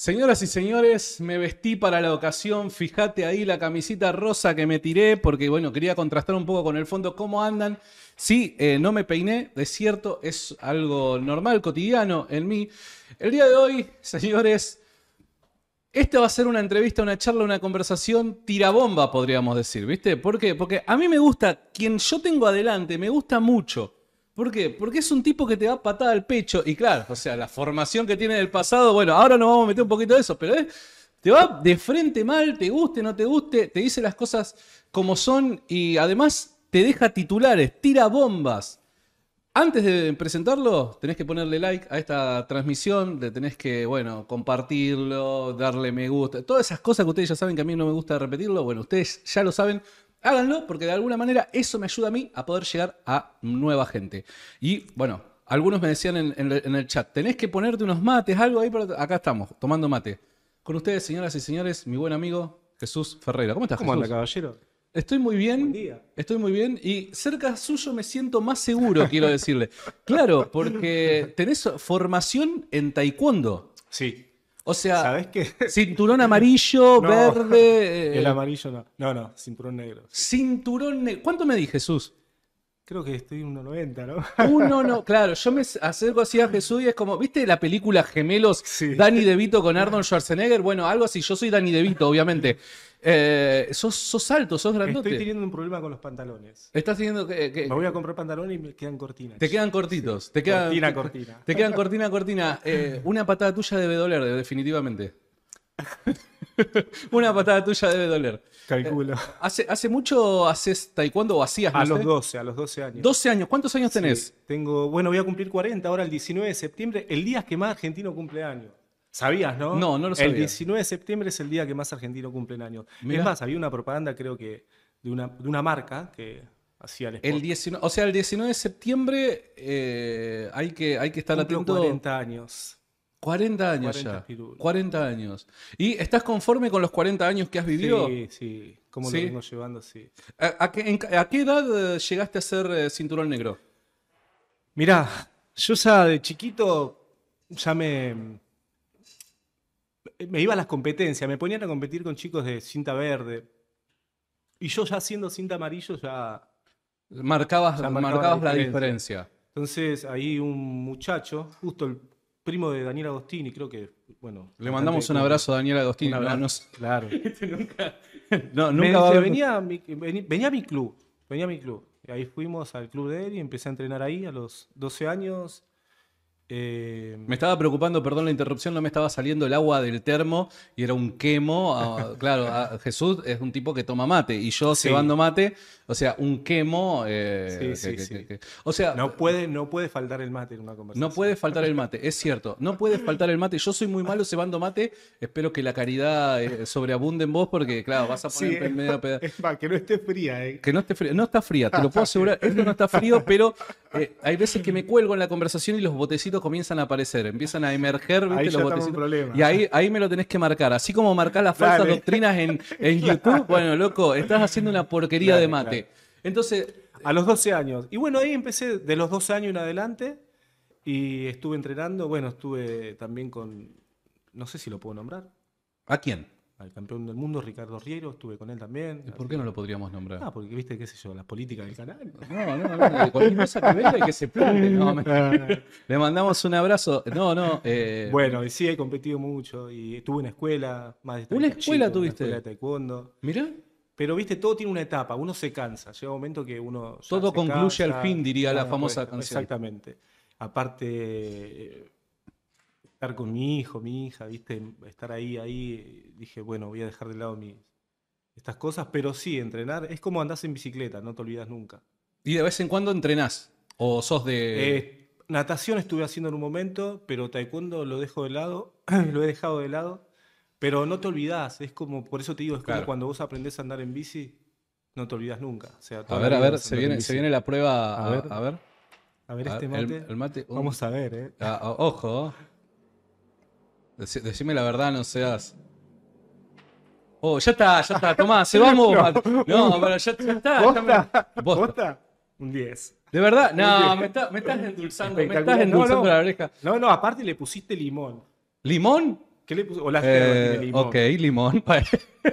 Señoras y señores, me vestí para la ocasión. Fíjate ahí la camisita rosa que me tiré, porque bueno, quería contrastar un poco con el fondo cómo andan. Sí, eh, no me peiné, de cierto, es algo normal, cotidiano en mí. El día de hoy, señores, esta va a ser una entrevista, una charla, una conversación tirabomba, podríamos decir, ¿viste? ¿Por qué? Porque a mí me gusta, quien yo tengo adelante, me gusta mucho. ¿Por qué? Porque es un tipo que te va patada al pecho. Y claro, o sea, la formación que tiene del pasado, bueno, ahora nos vamos a meter un poquito de eso, pero te va de frente mal, te guste, no te guste, te dice las cosas como son y además te deja titulares, tira bombas. Antes de presentarlo, tenés que ponerle like a esta transmisión, tenés que, bueno, compartirlo, darle me gusta, todas esas cosas que ustedes ya saben que a mí no me gusta repetirlo, bueno, ustedes ya lo saben, háganlo porque de alguna manera eso me ayuda a mí a poder llegar a nueva gente. Y bueno, algunos me decían en, el chat, tenés que ponerte unos mates, algo ahí, pero acá estamos, tomando mate. Con ustedes, señoras y señores, mi buen amigo Jesús Ferreira. ¿Cómo estás, ¿Cómo anda, caballero? Estoy muy bien. Buen día. Estoy muy bien. Y cerca suyo me siento más seguro, quiero decirle. Claro, porque tenés formación en taekwondo. Sí, o sea, cinturón amarillo, verde. El eh, amarillo no. No, no, cinturón negro. Cinturón negro. ¿Cuánto me di, Jesús? Creo que estoy en 1.90, ¿no? Uno no, claro, yo me acerco así a Jesús y es como, ¿viste la película Gemelos Dani Danny DeVito con Arnold Schwarzenegger? Bueno, algo así, yo soy Danny DeVito, obviamente. Eh, sos, alto, sos grandote. Estoy teniendo un problema con los pantalones. Estás teniendo que, Me voy a comprar pantalones y me quedan cortinas. Te quedan cortitos. Te quedan, cortina, cortina. Te quedan cortina, cortina. Eh, una patada tuya debe doler, definitivamente. una patada tuya debe doler. Calculo. Eh, ¿Hace, ¿Hace mucho haces taekwondo o hacías? No a los 12, a los 12 años. 12 años, ¿cuántos años tenés? tengo, bueno, voy a cumplir 40 ahora el 19 de septiembre, el día que más argentino cumple años. ¿Sabías, no? No, no lo sabía. El 19 de septiembre es el día que más argentino cumplen años. Es más, había una propaganda, creo que, de una, de una marca que hacía el 19, o sea, el 19 de septiembre eh, hay, que, hay que estar Cumple atento. 40 años. 40 años ya. 40 años. ¿Y estás conforme con los 40 años que has vivido? Sí, sí. Como lo vengo llevando, sí. ¿A, qué, edad eh, llegaste a ser eh, cinturón negro? Mirá, yo ya de chiquito ya me. Me iba a las competencias, me ponían a competir con chicos de cinta verde. Y yo ya siendo cinta amarillo ya. Marcabas, la diferencia. Entonces ahí un muchacho, justo el primo de Daniel Agostini, creo que, bueno. Le mandamos un abrazo a Daniel Agostini. claro. nunca, venía, a mi, venía a mi club, venía a mi club. Y ahí fuimos al club de él y empecé a entrenar ahí a los 12 años. Em, me estaba preocupando, perdón la interrupción, no me estaba saliendo el agua del termo y era un quemo. Ah, claro, ah, Jesús es un tipo que toma mate y yo cebando mate, o sea, un quemo. Eh, sí, sí, sí, o sea, no puede, no puede faltar el mate en una conversación. No puede faltar el mate, es cierto. No puede faltar el mate. Yo soy muy malo cebando mate. Espero que la caridad eh, sobreabunde en vos porque, claro, vas a poner en medio pedazo. que no esté fría. Eh. Que no esté fría. No está fría, te lo puedo asegurar. Esto no está frío, pero hay veces que me cuelgo en la conversación y los botecitos comienzan a aparecer, empiezan a emerger, Y ahí, ahí me lo tenés que marcar. Así como marcás las falsas doctrinas en, YouTube, bueno, loco, estás haciendo una porquería de mate. Entonces. A los 12 años. Y bueno, ahí empecé de los 12 años en adelante y estuve entrenando. Bueno, estuve también con. No sé si lo puedo nombrar. ¿A quién? al campeón del mundo, Ricardo Riero, estuve con él también. ¿Y por qué no lo podríamos nombrar? Ah, porque viste, qué sé yo, las políticas del canal. No, no, no, cualquier cosa que venga que se plante. Le mandamos un abrazo. No, no. Eh, bueno, Bueno, sí, he competido mucho y estuve en escuela, más de ¿Una escuela tuviste? Una escuela de taekwondo. Mirá. Pero viste, todo tiene una etapa, uno se cansa, llega un momento que uno. Todo concluye al fin, diría la famosa pues, canción. Exactamente. Aparte. Eh, estar con mi hijo, mi hija, ¿viste? Estar ahí, ahí, dije, bueno, voy a dejar de lado mis, estas cosas, pero sí, entrenar es como andás en bicicleta, no te olvidas nunca. ¿Y de vez en cuando entrenás? ¿O sos de...? Eh, natación estuve haciendo en un momento, pero taekwondo lo dejo de lado, lo he dejado de lado, pero no te olvidas es como, por eso te digo, es como cuando vos aprendés a andar en bici, no te olvidas nunca. a ver, a ver, se viene, se viene la prueba, a, ver. A ver. este mate. Vamos a ver, ¿eh? Ah, ojo decime la verdad, no seas. Oh, ya está, ya está. Tomá, se va no, no, pero ya, está. ¿Vos Ya Un 10. ¿De verdad? No, me, estás endulzando, me estás endulzando la oreja. No, no, aparte le pusiste limón. ¿Limón? ¿Qué le puso? de eh, limón. Ok, limón.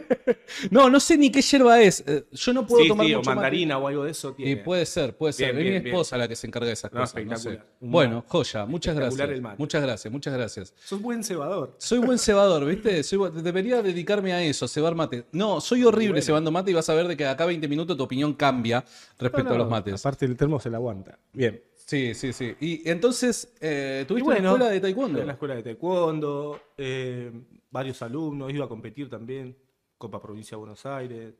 no, no sé ni qué hierba es. Eh, yo no puedo tomar mucho mandarina o algo de eso. Y puede ser, puede ser. es mi esposa la que se encarga de esas cosas. No Bueno, joya. Muchas gracias. Muchas gracias, muchas gracias. Sos buen cebador. Soy buen cebador, ¿viste? debería dedicarme a eso, cebar mate. No, soy horrible cebando mate y vas a ver de que acá 20 minutos tu opinión cambia respecto a los mates. Aparte, el termo se la aguanta. Bien. Sí, sí, sí. Y entonces, eh, ¿tuviste en escuela de taekwondo? En la escuela de taekwondo, eh, varios alumnos, iba a competir también, Copa Provincia de Buenos Aires,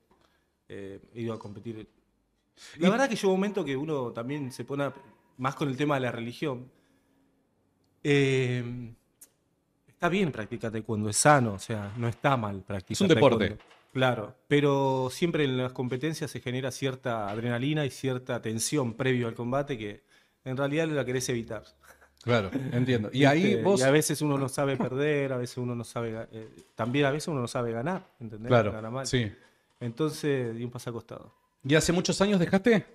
eh, iba a competir. La verdad que llega un momento que uno también se pone más con el tema de la religión. Em, está bien practicar taekwondo, es sano, o sea, no está mal practicar. Es un deporte. Claro, pero siempre en las competencias se genera cierta adrenalina y cierta tensión previo al combate que en realidad la querés evitar. Claro, entiendo. Y ahí vos... a veces uno no sabe perder, a veces uno no sabe... Eh, también a veces uno no sabe ganar, ¿entendés? Claro, sí. Entonces di un paso acostado. ¿Y hace muchos años dejaste?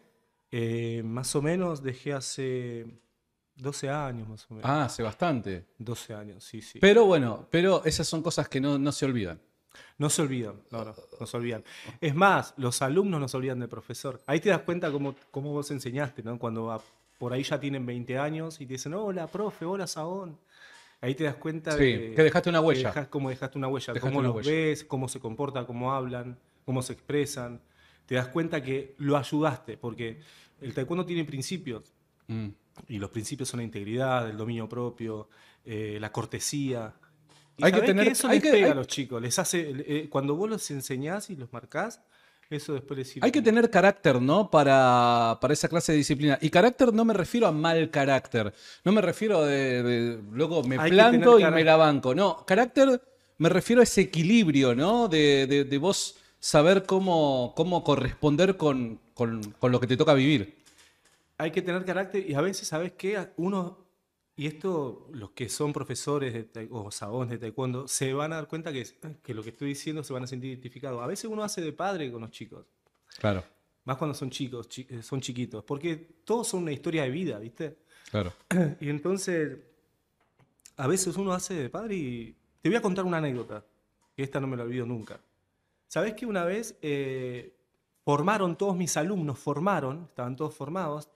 Eh, más o menos dejé hace 12 años, más o menos. Ah, hace bastante. 12 años, sí, sí. Pero bueno, pero esas son cosas que no, no se olvidan. No se olvidan, no, no, no se olvidan. Es más, los alumnos no se olvidan del profesor. Ahí te das cuenta cómo, cómo vos enseñaste, ¿no? Cuando por ahí ya tienen 20 años y te dicen, hola, profe, hola, saón. Ahí te das cuenta de, que dejaste una huella. cómo dejaste una huella, cómo los ves, cómo se comportan, cómo hablan, cómo se expresan. Te das cuenta que lo ayudaste, porque el taekwondo tiene principios. Mm. Y los principios son la integridad, el dominio propio, eh, la cortesía. hay que tener eso hay les que, pega a los chicos, les hace eh, cuando vos los enseñás y los marcás, eso después Hay que tener carácter, ¿no? Para, para, esa clase de disciplina. Y carácter no me refiero a mal carácter. No me refiero de, luego me planto y me la banco. No, carácter me refiero a ese equilibrio, ¿no? De, vos saber cómo, cómo corresponder con, con, lo que te toca vivir. Hay que tener carácter y a veces, ¿sabes qué? Uno y esto, los que son profesores de o sabones de taekwondo, se van a dar cuenta que, eh, que lo que estoy diciendo se van a sentir identificados. A veces uno hace de padre con los chicos. Claro. Más cuando son chicos, eh, son chiquitos. Porque todos son una historia de vida, ¿viste? Claro. Y entonces, a veces uno hace de padre y... Te voy a contar una anécdota, que esta no me la olvido nunca. Sabes que una vez eh, formaron todos mis alumnos, formaron, estaban todos formados,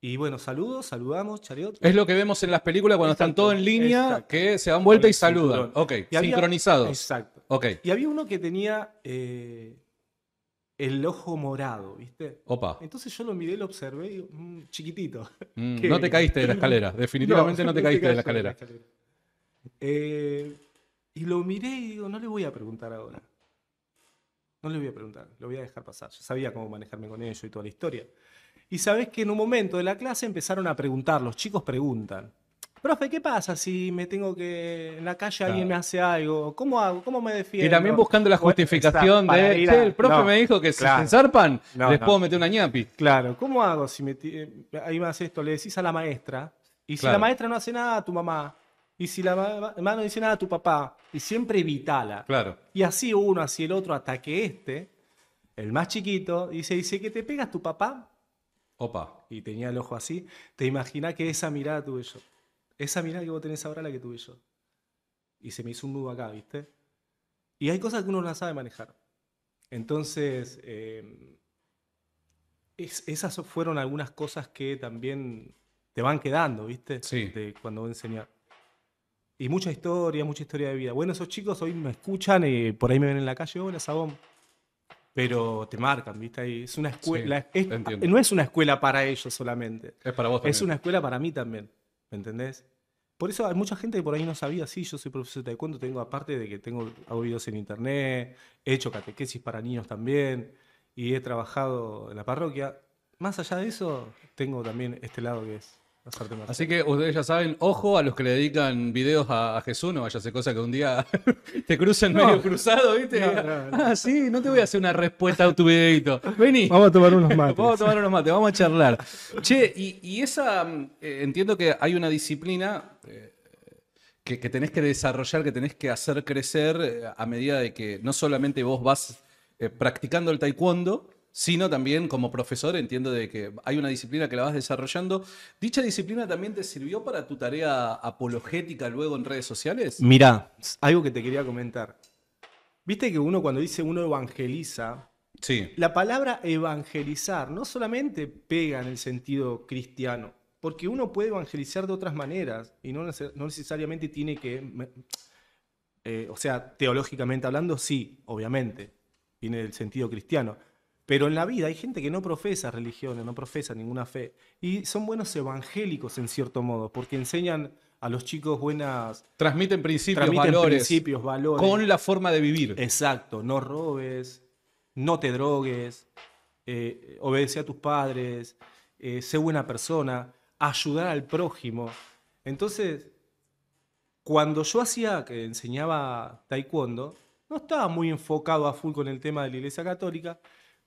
y bueno, saludos, saludamos, Chariot. Es lo que vemos en las películas cuando están todos en línea, que se dan vuelta y saludan. Ok, sincronizado sincronizados. exacto. Okay. Y había uno que tenía eh, el ojo morado, ¿viste? Opa. Entonces yo lo miré, lo observé mm, chiquitito. Mm, no te caíste de la escalera, definitivamente no, te caíste de la escalera. Eh, y lo miré y digo, no le voy a preguntar ahora. No le voy a preguntar, lo voy a dejar pasar. Yo sabía cómo manejarme con ello y toda la historia. Y sabes que en un momento de la clase empezaron a preguntar, los chicos preguntan. Profe, ¿qué pasa si me tengo que en la calle alguien me hace algo? ¿Cómo hago? ¿Cómo me defiendo? Y también buscando la justificación de, el profe me dijo que si se ensarpan les puedo meter una ñapi. Claro, ¿cómo hago si me eh, ahí esto? Le decís a la maestra y si la maestra no hace nada a tu mamá y si la mamá no dice nada a tu papá y siempre evitala. Claro. Y así uno, así el otro, hasta que este, el más chiquito, dice, dice que te pegas tu papá Opa. Y tenía el ojo así. Te imaginas que esa mirada tuve yo. Esa mirada que vos tenés ahora la que tuve yo. Y se me hizo un nudo acá, ¿viste? Y hay cosas que uno no sabe manejar. Entonces, eh, esas fueron algunas cosas que también te van quedando, ¿viste? Sí. De cuando a Y mucha historia, mucha historia de vida. Bueno, esos chicos hoy me escuchan y por ahí me ven en la calle, hola, Sabón pero te marcan, ¿viste? Ahí es una escuela, no es una escuela para ellos solamente. Es para vos Es una escuela para mí también, ¿me entendés? Por eso hay mucha gente que por ahí no sabía, sí, yo soy profesor de taekwondo, tengo aparte de que tengo, hago videos en internet, he hecho catequesis para niños también, y he trabajado en la parroquia. Más allá de eso, tengo también este lado que es Así que ustedes ya saben, ojo a los que le dedican videos a, Jesús, no vaya a ser cosa que un día te crucen medio cruzado, ¿viste? ah, sí, no te voy a hacer una respuesta a tu videito. Vení. Vamos a tomar unos mates. vamos a tomar unos mates, vamos a charlar. Che, y, esa, eh, entiendo que hay una disciplina eh, que, tenés que desarrollar, que tenés que hacer crecer eh, a medida de que no solamente vos vas practicando el taekwondo, sino también como profesor entiendo de que hay una disciplina que la vas desarrollando. ¿Dicha disciplina también te sirvió para tu tarea apologética luego en redes sociales? Mira algo que te quería comentar. Viste que uno cuando dice uno evangeliza, sí. la palabra evangelizar no solamente pega en el sentido cristiano, porque uno puede evangelizar de otras maneras y no, necesariamente tiene que, eh, o sea, teológicamente hablando, sí, obviamente, tiene el sentido cristiano, pero en la vida hay gente que no profesa religiones, no profesa ninguna fe. Y son buenos evangélicos en cierto modo, porque enseñan a los chicos buenas... Transmiten principios, valores, principios, valores. Con la forma de vivir. Exacto, no robes, no te drogues, eh, obedece a tus padres, eh, sé buena persona, ayudar al prójimo. Entonces, cuando yo hacía, que enseñaba taekwondo, no estaba muy enfocado a full con el tema de la Iglesia Católica,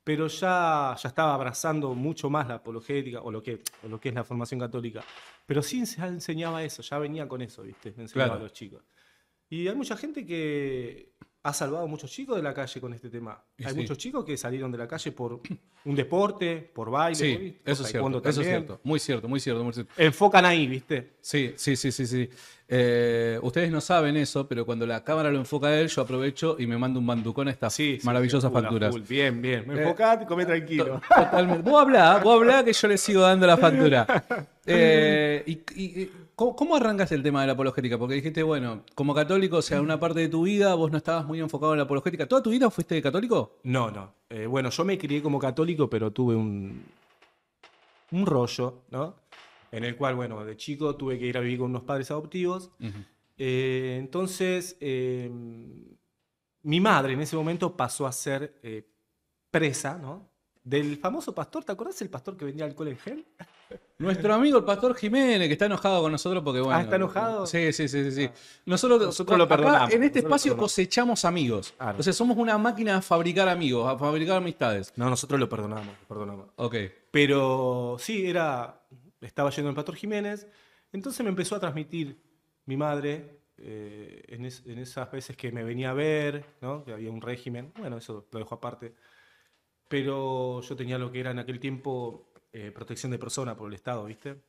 pero ya, ya estaba abrazando mucho más la apologética o lo, que, lo que es la formación católica. Pero sí enseñaba eso, ya venía con eso, ¿viste? Enseñaba a los chicos. Y hay mucha gente que ha salvado a muchos chicos de la calle con este tema. Hay muchos chicos que salieron de la calle por un deporte, por baile, por eso, es cierto, eso es cierto, muy cierto, muy cierto, Enfocan ahí, ¿viste? Sí, sí, sí, sí, sí. Eh, ustedes no saben eso, pero cuando la cámara lo enfoca a él, yo aprovecho y me mando un banducón a estas sí, maravillosas facturas. bien, bien. Me eh, enfocad, y comé tranquilo. Totalmente. Vos hablá, vos hablá que yo le sigo dando la factura. Eh, eh, ¿cómo, arrancas el tema de la apologética? Porque dijiste, bueno, como católico, o sea, una parte de tu vida vos no estabas muy enfocado en la apologética. ¿Toda tu vida fuiste católico? No, no. Eh, bueno, yo me crié como católico, pero tuve un, un rollo, ¿no? En el cual, bueno, de chico tuve que ir a vivir con unos padres adoptivos. entonces, em, mi madre en ese momento pasó a ser presa, ¿no? Del famoso pastor, ¿te acordás el pastor que vendía alcohol en gel? Nuestro amigo el pastor Jiménez, que está enojado con nosotros porque bueno. Ah, está enojado. Sí, sí, sí, sí. Ah. Nosotros, lo perdonamos. en este espacio cosechamos amigos. Ah, o sea, somos una máquina a fabricar amigos, a fabricar amistades. No, nosotros lo perdonamos, Ok. Pero sí, era. Estaba yendo el pastor Jiménez. Entonces me empezó a transmitir mi madre. Eh, en, en, esas veces que me venía a ver, ¿no? que había un régimen, bueno, eso lo dejo aparte, pero yo tenía lo que era en aquel tiempo eh, protección de persona por el Estado, ¿viste?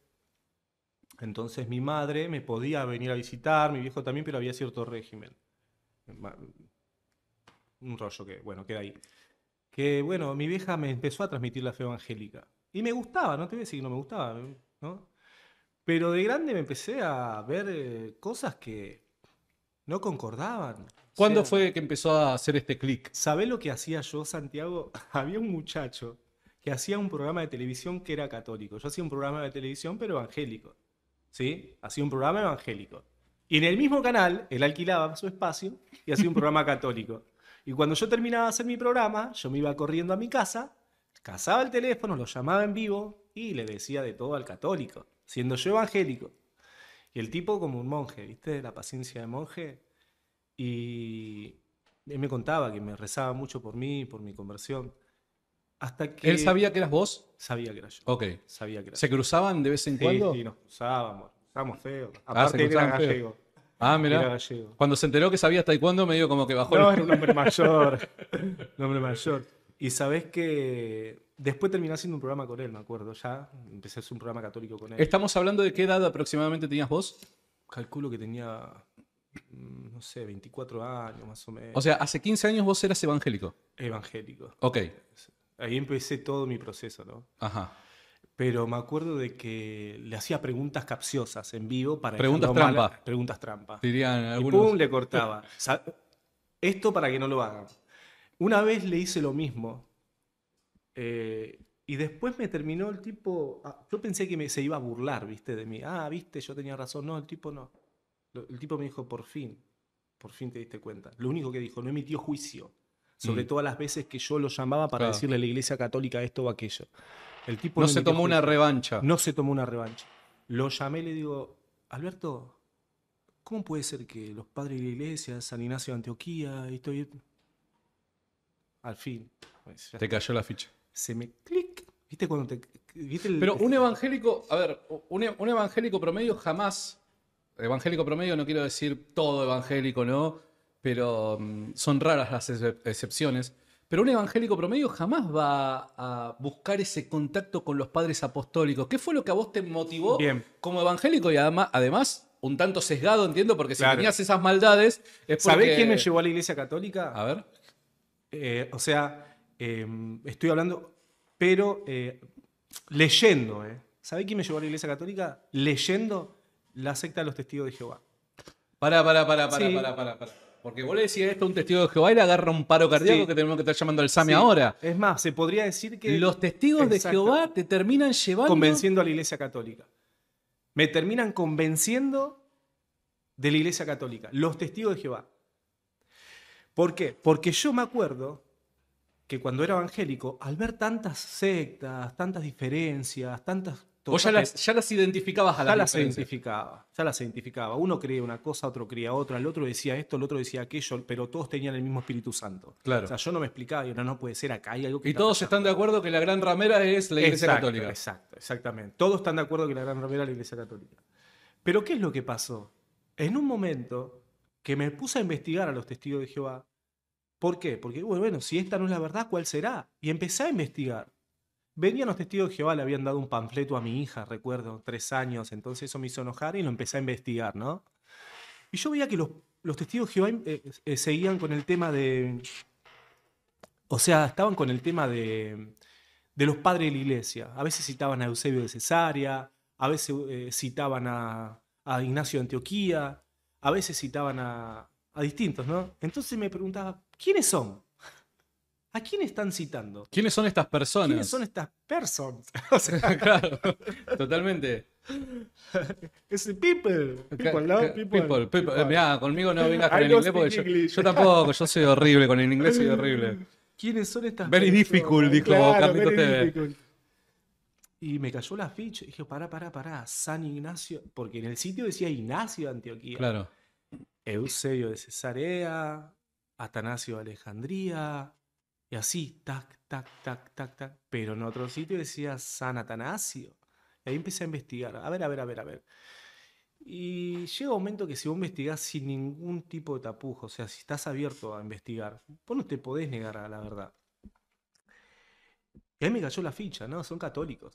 Entonces mi madre me podía venir a visitar, mi viejo también, pero había cierto régimen. Un rollo que, bueno, queda ahí. Que, bueno, mi vieja me empezó a transmitir la fe evangélica. Y me gustaba, no te voy a decir que no me gustaba, ¿no? Pero de grande me empecé a ver eh, cosas que no concordaban. ¿Cuándo fue que empezó a hacer este clic? ¿Sabés lo que hacía yo, Santiago? Había un muchacho que hacía un programa de televisión que era católico. Yo hacía un programa de televisión, pero evangélico. ¿Sí? Hacía un programa evangélico. Y en el mismo canal, él alquilaba su espacio y hacía un programa católico. Y cuando yo terminaba de hacer mi programa, yo me iba corriendo a mi casa, cazaba el teléfono, lo llamaba en vivo y le decía de todo al católico, siendo yo evangélico. Y el tipo como un monje, ¿viste? La paciencia de monje. Y él me contaba que me rezaba mucho por mí, por mi conversión. Hasta ¿Él sabía que eras vos? Sabía que era yo. Ok. Sabía que era ¿Se cruzaban de vez en cuando? sí, nos cruzábamos. Estábamos feos. Ah, Aparte ah, era gallego. Ah, mira. Cuando se enteró que sabía taekwondo, dio como que bajó el- No, era un hombre mayor. un hombre mayor. Y sabes que después terminé haciendo un programa con él, me acuerdo. Ya empecé a hacer un programa católico con él. Estamos hablando de qué edad aproximadamente tenías vos. Calculo que tenía, mm, no sé, 24 años más o menos. O sea, hace 15 años vos eras evangélico. evangélico. Ok ahí empecé todo mi proceso, ¿no? Ajá. Pero me acuerdo de que le hacía preguntas capciosas en vivo para... Preguntas trampa. preguntas trampa. Dirían algunos. Y pum, le cortaba. Esto para que no lo hagan. Una vez le hice lo mismo. Eh, y después me terminó el tipo. Ah, yo pensé que se iba a burlar, ¿viste? De mí. Ah, ¿viste? Yo tenía razón. No, el tipo no. El tipo me dijo, por fin. Por fin te diste cuenta. Lo único que dijo, no emitió juicio sobre mm. todas las veces que yo lo llamaba para decirle a la iglesia católica esto o aquello. El tipo no se tomó una revancha. No se tomó una revancha. Lo llamé y le digo, Alberto, ¿cómo puede ser que los padres de la iglesia, San Ignacio de Antioquía, esto y... Al fin. Pues, te cayó la ficha. Se me clic. ¿Viste cuando Pero un este? evangélico, a ver, un, un evangélico promedio jamás evangélico promedio, no quiero decir todo evangélico, ¿no? pero mm, son raras las excepciones. Pero un evangélico promedio jamás va a buscar ese contacto con los padres apostólicos. ¿Qué fue lo que a vos te motivó como evangélico y además, un tanto sesgado, entiendo, porque si tenías esas maldades. Es ¿Sabés quién me llevó a la iglesia católica? A ver. Eh, o sea, em, estoy hablando, pero eh, leyendo, ¿eh? ¿Sabés quién me llevó a la iglesia católica? Leyendo la secta de los testigos de Jehová. Para, para, para, para, pará, pará, pará. Porque vos le decís esto a un testigo de Jehová y le agarra un paro cardíaco que tenemos que estar llamando al SAMI ahora. Es más, se podría decir que. Los testigos de Jehová te terminan llevando. Convenciendo a la Iglesia Católica. Me terminan convenciendo de la Iglesia Católica. Los testigos de Jehová. ¿Por qué? Porque yo me acuerdo que cuando era evangélico, al ver tantas sectas, tantas diferencias, tantas Vos ya las, ya las, identificabas a la Ya las identificaba, ya las identificaba. Uno creía una cosa, otro creía otra, el otro decía esto, el otro decía aquello, pero todos tenían el mismo Espíritu Santo. Claro. O sea, yo no me explicaba, y no, no puede ser acá, hay algo que Y todos están de acuerdo que la gran ramera es la Iglesia Católica. Exacto, exactamente. Todos están de acuerdo que la gran ramera es la Iglesia Católica. Pero ¿qué es lo que pasó? En un momento que me puse a investigar a los testigos de Jehová, ¿por qué? Porque, bueno, si esta no es la verdad, ¿cuál será? Y empecé a investigar. Venían los testigos de Jehová, le habían dado un panfleto a mi hija, recuerdo, tres años, entonces eso me hizo enojar y lo empecé a investigar, ¿no? Y yo veía que los, testigos de Jehová eh, eh, seguían con el tema de... O sea, estaban con el tema de, los padres de la iglesia. A veces citaban a Eusebio de Cesarea, a veces eh, citaban a, Ignacio de Antioquía, a veces citaban a, a distintos, ¿no? Entonces me preguntaba, ¿quiénes son? ¿A quién están citando? ¿Quiénes son estas personas? ¿Quiénes son estas personas? claro, totalmente. Es people. People, ¿no? People. people, people. Eh, conmigo no vengas con el inglés porque yo, tampoco, yo soy horrible, con el inglés soy horrible. ¿Quiénes son estas very Difficult, dijo claro, very Difficult. Y me cayó la ficha. Dije, pará, pará, pará. San Ignacio. Porque en el sitio decía Ignacio de Antioquía. Claro. Eusebio de Cesarea. Atanasio de Alejandría. Y así, tac, tac, tac, tac, tac. Pero en otro sitio decía San Atanasio. Y ahí empecé a investigar. A ver, a ver, a ver, a ver. Y llega un momento que si vos investigás sin ningún tipo de tapujo, o sea, si estás abierto a investigar, vos no te podés negar a la verdad. Y ahí me cayó la ficha, ¿no? Son católicos.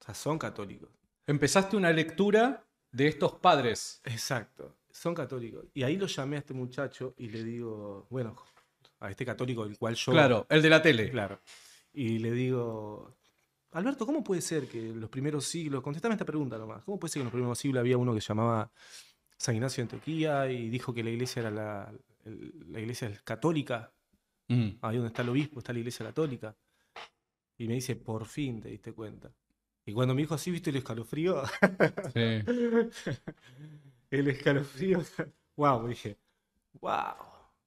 O sea, son católicos. Empezaste una lectura de estos padres. Exacto, son católicos. Y ahí lo llamé a este muchacho y le digo, bueno, a este católico el cual yo... Claro, el de la tele. Claro. Y le digo, Alberto, ¿cómo puede ser que en los primeros siglos, contestame esta pregunta nomás, ¿cómo puede ser que en los primeros siglos había uno que se llamaba San Ignacio de Antioquía y dijo que la iglesia era la, la iglesia católica? Mm. Ahí donde está el obispo, está la iglesia católica. Y me dice, por fin te diste cuenta. Y cuando me dijo así, ¿viste el escalofrío? Sí. el escalofrío. wow, dije, wow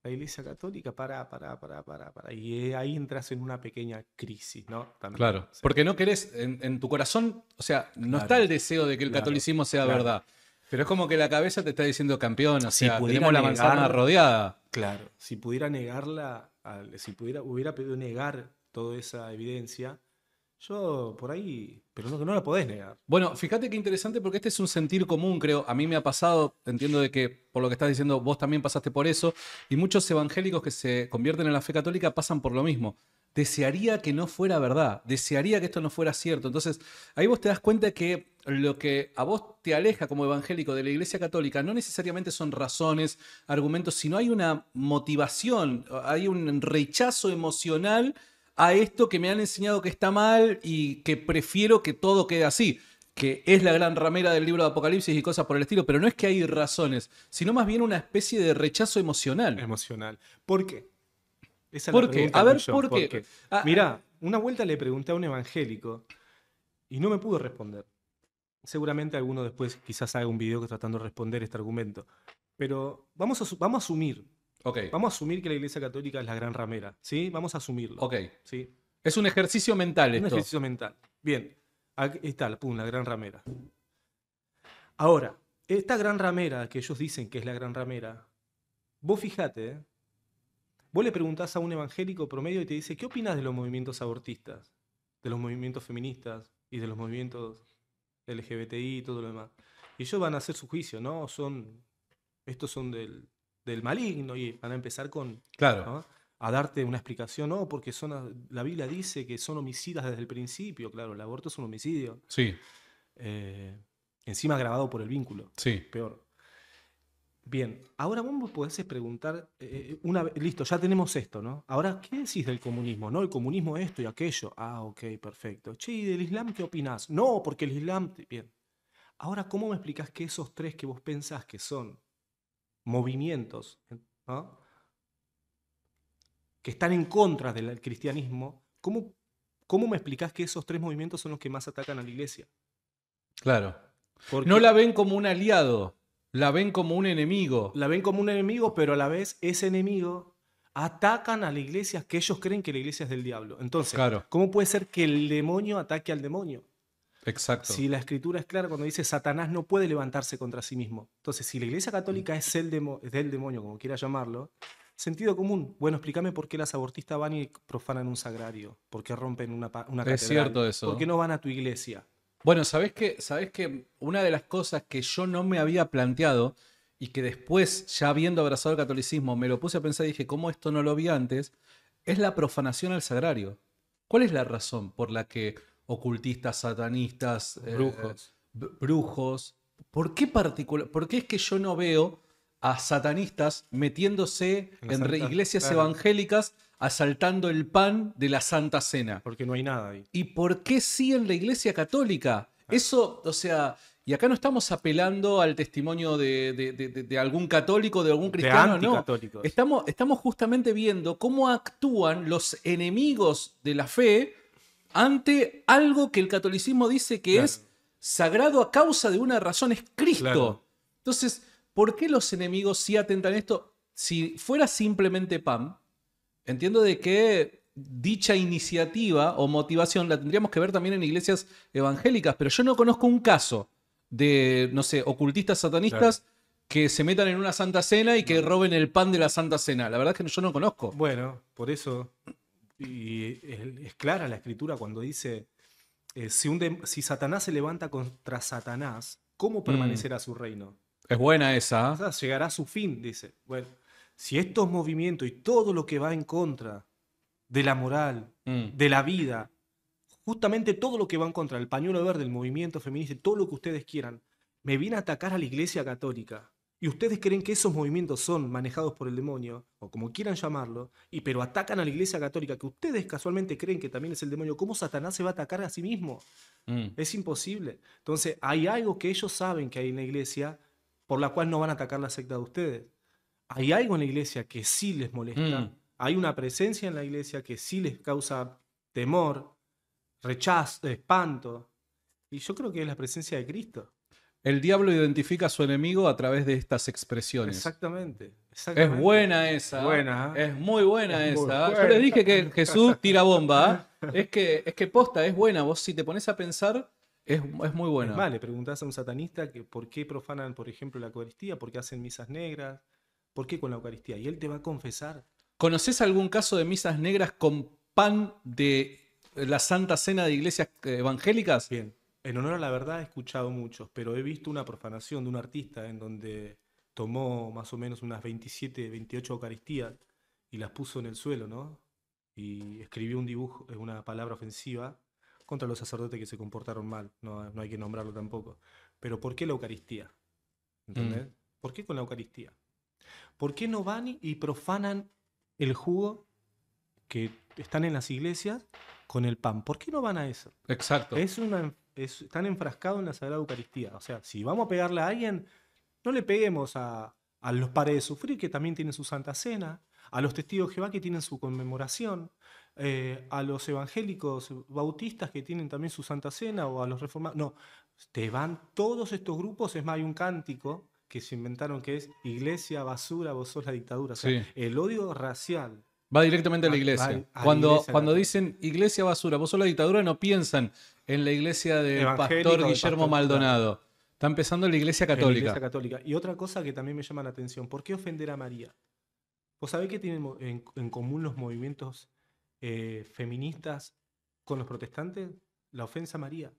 la Iglesia Católica, para, para, para, para, para. Y eh, ahí entras en una pequeña crisis, ¿no? También, claro, porque no querés, en, tu corazón, o sea, no está el deseo de que el catolicismo sea verdad, pero es como que la cabeza te está diciendo campeón, o si sea, tenemos la manzana rodeada. Claro, si pudiera negarla, si pudiera, hubiera podido negar toda esa evidencia, yo por ahí pero no, no la podés negar. Bueno, fíjate qué interesante porque este es un sentir común, creo. A mí me ha pasado, entiendo de que por lo que estás diciendo vos también pasaste por eso, y muchos evangélicos que se convierten en la fe católica pasan por lo mismo. Desearía que no fuera verdad, desearía que esto no fuera cierto. Entonces, ahí vos te das cuenta que lo que a vos te aleja como evangélico de la Iglesia Católica no necesariamente son razones, argumentos, sino hay una motivación, hay un rechazo emocional a esto que me han enseñado que está mal y que prefiero que todo quede así, que es la gran ramera del libro de Apocalipsis y cosas por el estilo, pero no es que hay razones, sino más bien una especie de rechazo emocional. Emocional. ¿Por qué? Esa ¿Por, la qué? A ver, ¿por, qué? Ah, ah. Mirá, una vuelta le pregunté a un evangélico y no me pudo responder. Seguramente alguno después quizás haga un video tratando de responder este argumento. Pero vamos a, vamos a asumir Vamos a asumir que la Iglesia Católica es la gran ramera, ¿sí? Vamos a asumirlo. Ok. ¿sí? Es un ejercicio mental esto. Un ejercicio mental. Bien. Aquí está, la gran ramera. Ahora, esta gran ramera que ellos dicen que es la gran ramera, vos fijate, ¿eh? vos le preguntás a un evangélico promedio y te dice, ¿qué opinas de los movimientos abortistas? De los movimientos feministas y de los movimientos LGBTI y todo lo demás. Y ellos van a hacer su juicio, ¿no? Son, estos son del del maligno y van a empezar con claro. a darte una explicación, no, porque son la Biblia dice que son homicidas desde el principio, claro, el aborto es un homicidio. Sí. Eh, encima grabado por el vínculo. Sí. Peor. Bien, ahora vos podés preguntar, eh, eh, una listo, ya tenemos esto, ¿no? Ahora, ¿qué decís del comunismo? No, el comunismo es esto y aquello. Ah, ok, perfecto. Che, ¿y del Islam qué opinás? No, porque el Islam... Bien. Ahora, ¿cómo me explicas que esos tres que vos pensás que son movimientos que están en contra del cristianismo, ¿cómo, ¿cómo me explicás que esos tres movimientos son los que más atacan a la iglesia? Claro. no la ven como un aliado, la ven como un enemigo. La ven como un enemigo, pero a la vez ese enemigo atacan a la iglesia que ellos creen que la iglesia es del diablo. Entonces, claro. ¿cómo puede ser que el demonio ataque al demonio? Exacto. Si la escritura es clara cuando dice Satanás no puede levantarse contra sí mismo. Entonces, si la iglesia católica mm. es el, del demonio, como quiera llamarlo, sentido común. Bueno, explícame por qué las abortistas van y profanan un sagrario, por qué rompen una, una catedral. Es cierto eso. ¿Por qué no van a tu iglesia? Bueno, sabes que, sabes que una de las cosas que yo no me había planteado y que después, ya habiendo abrazado el catolicismo, me lo puse a pensar y dije, ¿cómo esto no lo vi antes? Es la profanación al sagrario. ¿Cuál es la razón por la que ocultistas, satanistas, eh, brujos. brujos. ¿Por qué, particular, ¿Por qué es que yo no veo a satanistas metiéndose en, iglesias evangélicas asaltando el pan de la Santa Cena? Porque no hay nada ahí. ¿Y por qué sí en la iglesia católica? Eso, o sea, y acá no estamos apelando al testimonio de, algún católico, de algún cristiano, no. Estamos, estamos justamente viendo cómo actúan los enemigos de la fe ante algo que el catolicismo dice que es sagrado a causa de una razón, es Cristo. Entonces, ¿por qué los enemigos si atentan esto? Si fuera simplemente pan, entiendo de que dicha iniciativa o motivación la tendríamos que ver también en iglesias evangélicas, pero yo no conozco un caso de, no sé, ocultistas satanistas. que se metan en una Santa Cena y que roben el pan de la Santa Cena. La verdad es que yo no conozco. Bueno, por eso y es, clara la escritura cuando dice, eh, si, Satanás se levanta contra Satanás, ¿cómo mm. permanecerá su reino? Es buena esa. llegará a su fin, dice. Bueno, si estos movimientos y todo lo que va en contra de la moral, mm. de la vida, justamente todo lo que va en contra, el pañuelo verde, el movimiento feminista, todo lo que ustedes quieran, me viene a atacar a la Iglesia Católica. Y ustedes creen que esos movimientos son manejados por el demonio, o como quieran llamarlo, y pero atacan a la iglesia católica, que ustedes casualmente creen que también es el demonio. ¿Cómo Satanás se va a atacar a sí mismo? Mm. Es imposible. Entonces, hay algo que ellos saben que hay en la iglesia por la cual no van a atacar la secta de ustedes. Hay algo en la iglesia que sí les molesta. Mm. Hay una presencia en la iglesia que sí les causa temor, rechazo, espanto. Y yo creo que es la presencia de Cristo. El diablo identifica a su enemigo a través de estas expresiones. Exactamente. Es buena esa. ¿ah? Buena. Es muy buena esa. Yo le dije que Jesús tira bomba. ¿ah? Es, que, es que posta, es buena. Vos si te pones a pensar, es, es, muy buena. Vale, preguntás a un satanista que por qué profanan, por ejemplo, la Eucaristía, por qué hacen misas negras, por qué con la Eucaristía. Y él te va a confesar. ¿Conoces algún caso de misas negras con pan de la Santa Cena de iglesias eh, evangélicas? Bien en honor a la verdad he escuchado muchos, pero he visto una profanación de un artista en donde tomó más o menos unas 27, 28 Eucaristías y las puso en el suelo, ¿no? Y escribió un dibujo, eh, una palabra ofensiva contra los sacerdotes que se comportaron mal, no, hay que nombrarlo tampoco. Pero ¿por qué la Eucaristía? ¿Entendés? Mm. ¿Por qué con la Eucaristía? ¿Por qué no van y profanan el jugo que están en las iglesias con el pan? ¿Por qué no van a eso? Exacto. Es una están enfrascados en la Sagrada Eucaristía. O sea, si vamos a pegarle a alguien, no le peguemos a, los pares de sufrir, que también tienen su Santa Cena, a los testigos de Jehová, que tienen su conmemoración, eh, a los evangélicos bautistas, que tienen también su Santa Cena, o a los reformados. No, te van todos estos grupos, es más, hay un cántico que se inventaron que es Iglesia, basura, vos sos la dictadura. O sea, El odio racial Va directamente a la iglesia. cuando, iglesia, cuando dicen iglesia basura, vos sos la dictadura, no piensan en la iglesia del pastor Guillermo Maldonado. Está empezando en la iglesia católica. católica. Y otra cosa que también me llama la atención, ¿por qué ofender a María? ¿Vos sabés qué tienen en, común los movimientos eh, feministas con los protestantes? La ofensa a María.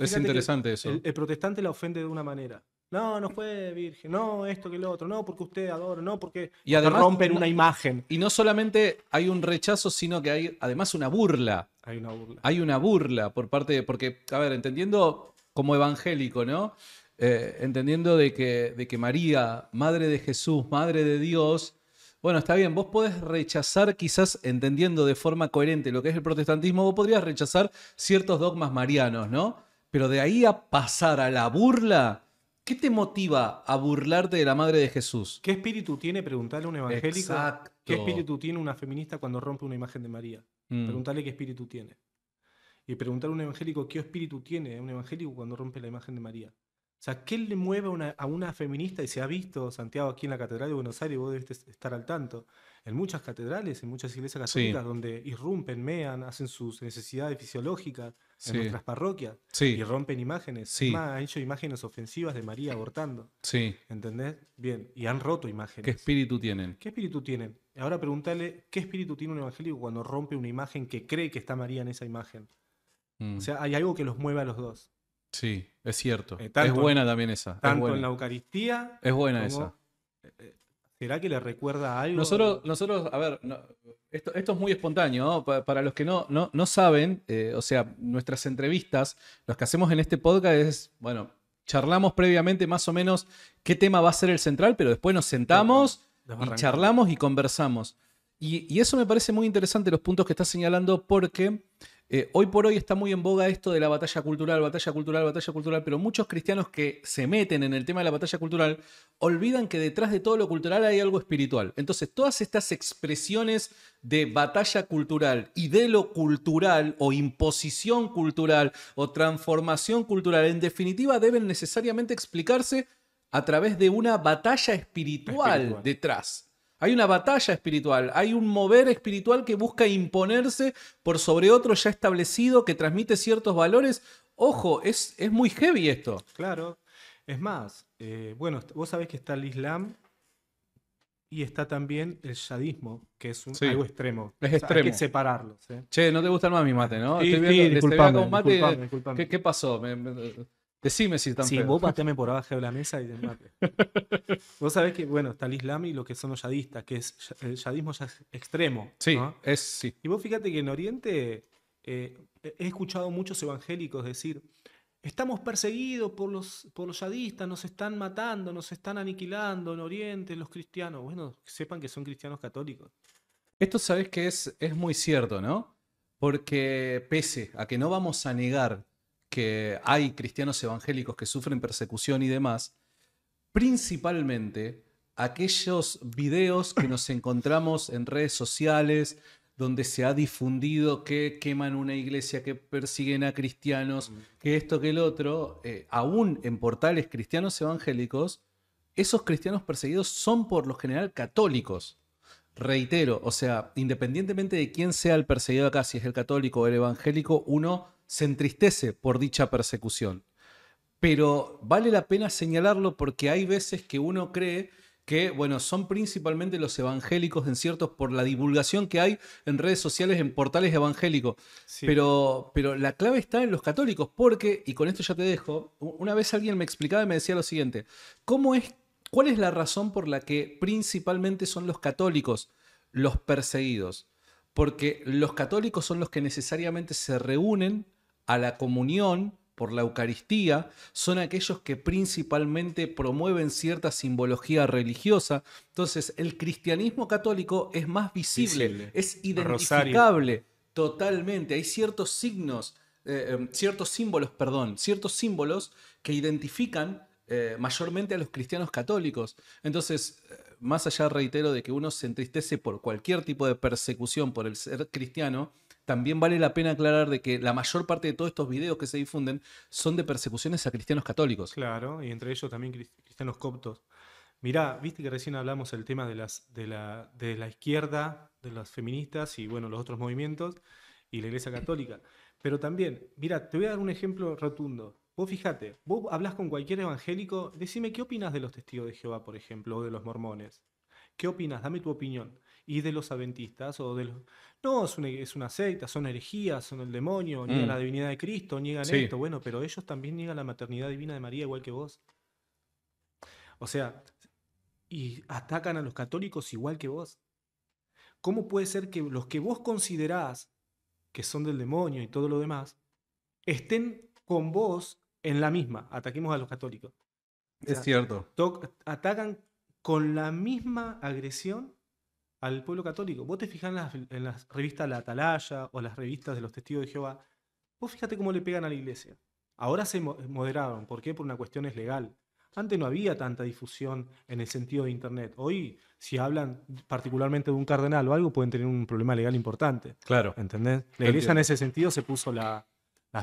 es interesante eso. el protestante la ofende de una manera, no, no fue virgen, no, esto que lo otro, no, porque usted adora, no, porque y rompen una imagen. Y no solamente hay un rechazo, sino que hay además una burla. Hay una burla. Hay una burla por parte de, porque, a ver, entendiendo como evangélico, ¿no? Eh, entendiendo de que, de que María, madre de Jesús, madre de Dios, bueno, está bien, vos podés rechazar, quizás entendiendo de forma coherente lo que es el protestantismo, vos podrías rechazar ciertos dogmas marianos, ¿no? Pero de ahí a pasar a la burla, ¿Qué te motiva a burlarte de la madre de Jesús? ¿Qué espíritu tiene preguntarle a un evangélico? ¿Qué espíritu tiene una feminista cuando rompe una imagen de María? Mm. Preguntarle qué espíritu tiene. Y preguntarle a un evangélico qué espíritu tiene un evangélico cuando rompe la imagen de María. O sea, ¿qué le mueve a una, feminista? Y se ha visto, Santiago, aquí en la Catedral de Buenos Aires, vos debes estar al tanto, en muchas catedrales, en muchas iglesias católicas, donde irrumpen, mean, hacen sus necesidades fisiológicas, en nuestras parroquias y rompen imágenes. Sí. Más, han hecho imágenes ofensivas de María abortando. Sí. ¿Entendés? Bien, y han roto imágenes. ¿Qué espíritu tienen? ¿Qué espíritu tienen? Ahora pregúntale, ¿qué espíritu tiene un evangélico cuando rompe una imagen que cree que está María en esa imagen? Mm. O sea, hay algo que los mueve a los dos. Sí, es cierto. Eh, es buena también esa. Tanto en la Eucaristía. Es buena esa. Eh, eh, ¿Será que le recuerda algo? Nosotros, nosotros a ver, esto, es muy espontáneo. Para, los que no, no, saben, eh, o sea, nuestras entrevistas, los que hacemos en este podcast es, bueno, charlamos previamente más o menos qué tema va a ser el central, pero después nos sentamos y charlamos y conversamos. Y, y, eso me parece muy interesante, los puntos que está señalando, porque eh, hoy por hoy está muy en boga esto de la batalla cultural, batalla cultural, batalla cultural, pero muchos cristianos que se meten en el tema de la batalla cultural olvidan que detrás de todo lo cultural hay algo espiritual. Entonces, todas estas expresiones de batalla cultural y de lo cultural o imposición cultural o transformación cultural, en definitiva, deben necesariamente explicarse a través de una batalla espiritual. detrás. Hay una batalla espiritual, hay un mover espiritual que busca imponerse por sobre otro ya establecido, que transmite ciertos valores. Ojo, es, es muy heavy esto. Claro. Es más, eh, bueno, vos sabés que está el Islam y está también el yadismo, que es un, algo extremo. Es Hay que separarlos. ¿eh? Che, no te gusta más mi mate, ¿no? Sí, Estoy viendo, disculpame, mate. ¿Qué, pasó? Decime si tan Sí, vos pateame por abajo de la mesa y te mate. vos sabés que, bueno, está el Islam y lo que son los yadistas, que es el yadismo ya extremo. Sí, es sí. Y vos fíjate que en Oriente eh, he escuchado muchos evangélicos decir, estamos perseguidos por los, por los yadistas, nos están matando, nos están aniquilando en Oriente, los cristianos. Bueno, sepan que son cristianos católicos. Esto sabés que es, es muy cierto, ¿no? Porque pese a que no vamos a negar que hay cristianos evangélicos que sufren persecución y demás, principalmente aquellos videos que nos encontramos en redes sociales donde se ha difundido que queman una iglesia, que persiguen a cristianos, que esto, que el otro, eh, aún en portales cristianos evangélicos, esos cristianos perseguidos son por lo general católicos. Reitero, o sea, independientemente de quién sea el perseguido acá, si es el católico o el evangélico, uno se entristece por dicha persecución. Pero vale la pena señalarlo porque hay veces que uno cree que, bueno, son principalmente los evangélicos en ciertos por la divulgación que hay en redes sociales, en portales evangélicos. Pero, pero la clave está en los católicos, porque, y con esto ya te dejo, una vez alguien me explicaba y me decía lo siguiente, ¿cómo es, ¿cuál es la razón por la que principalmente son los católicos los perseguidos? Porque los católicos son los que necesariamente se reúnen a la comunión por la Eucaristía son aquellos que principalmente promueven cierta simbología religiosa. Entonces, el cristianismo católico es más visible, es identificable totalmente. Hay ciertos signos, eh, eh, ciertos símbolos, perdón, ciertos símbolos que identifican eh, mayormente a los cristianos católicos. Entonces, más allá, reitero, de que uno se entristece por cualquier tipo de persecución por el ser cristiano, también vale la pena aclarar de que la mayor parte de todos estos videos que se difunden son de persecuciones a cristianos católicos. Claro, y entre ellos también cristianos coptos. Mirá, viste que recién hablamos el tema de, las, de, la, de la izquierda, de las feministas y bueno, los otros movimientos y la iglesia católica. Pero también, mira, te voy a dar un ejemplo rotundo. Vos fíjate vos hablas con cualquier evangélico, decime qué opinas de los testigos de Jehová, por ejemplo, o de los mormones. ¿Qué opinas? Dame tu opinión. Y de los adventistas o de los... No, es una, secta, son herejías, son el demonio, mm. niegan la divinidad de Cristo, niegan esto. Bueno, pero ellos también niegan la maternidad divina de María, igual que vos. O sea, y atacan a los católicos igual que vos. ¿Cómo puede ser que los que vos considerás que son del demonio y todo lo demás estén con vos en la misma? Ataquemos a los católicos. es cierto. Atacan con la misma agresión al pueblo católico. Vos te fijás en las, revistas La Atalaya o las revistas de los testigos de Jehová, vos fíjate cómo le pegan a la iglesia. Ahora se moderaron. ¿Por qué? Por una cuestión es legal. Antes no había tanta difusión en el sentido de Internet. Hoy, si hablan particularmente de un cardenal o algo, pueden tener un problema legal importante. Claro. ¿Entendés? La iglesia en ese sentido se puso las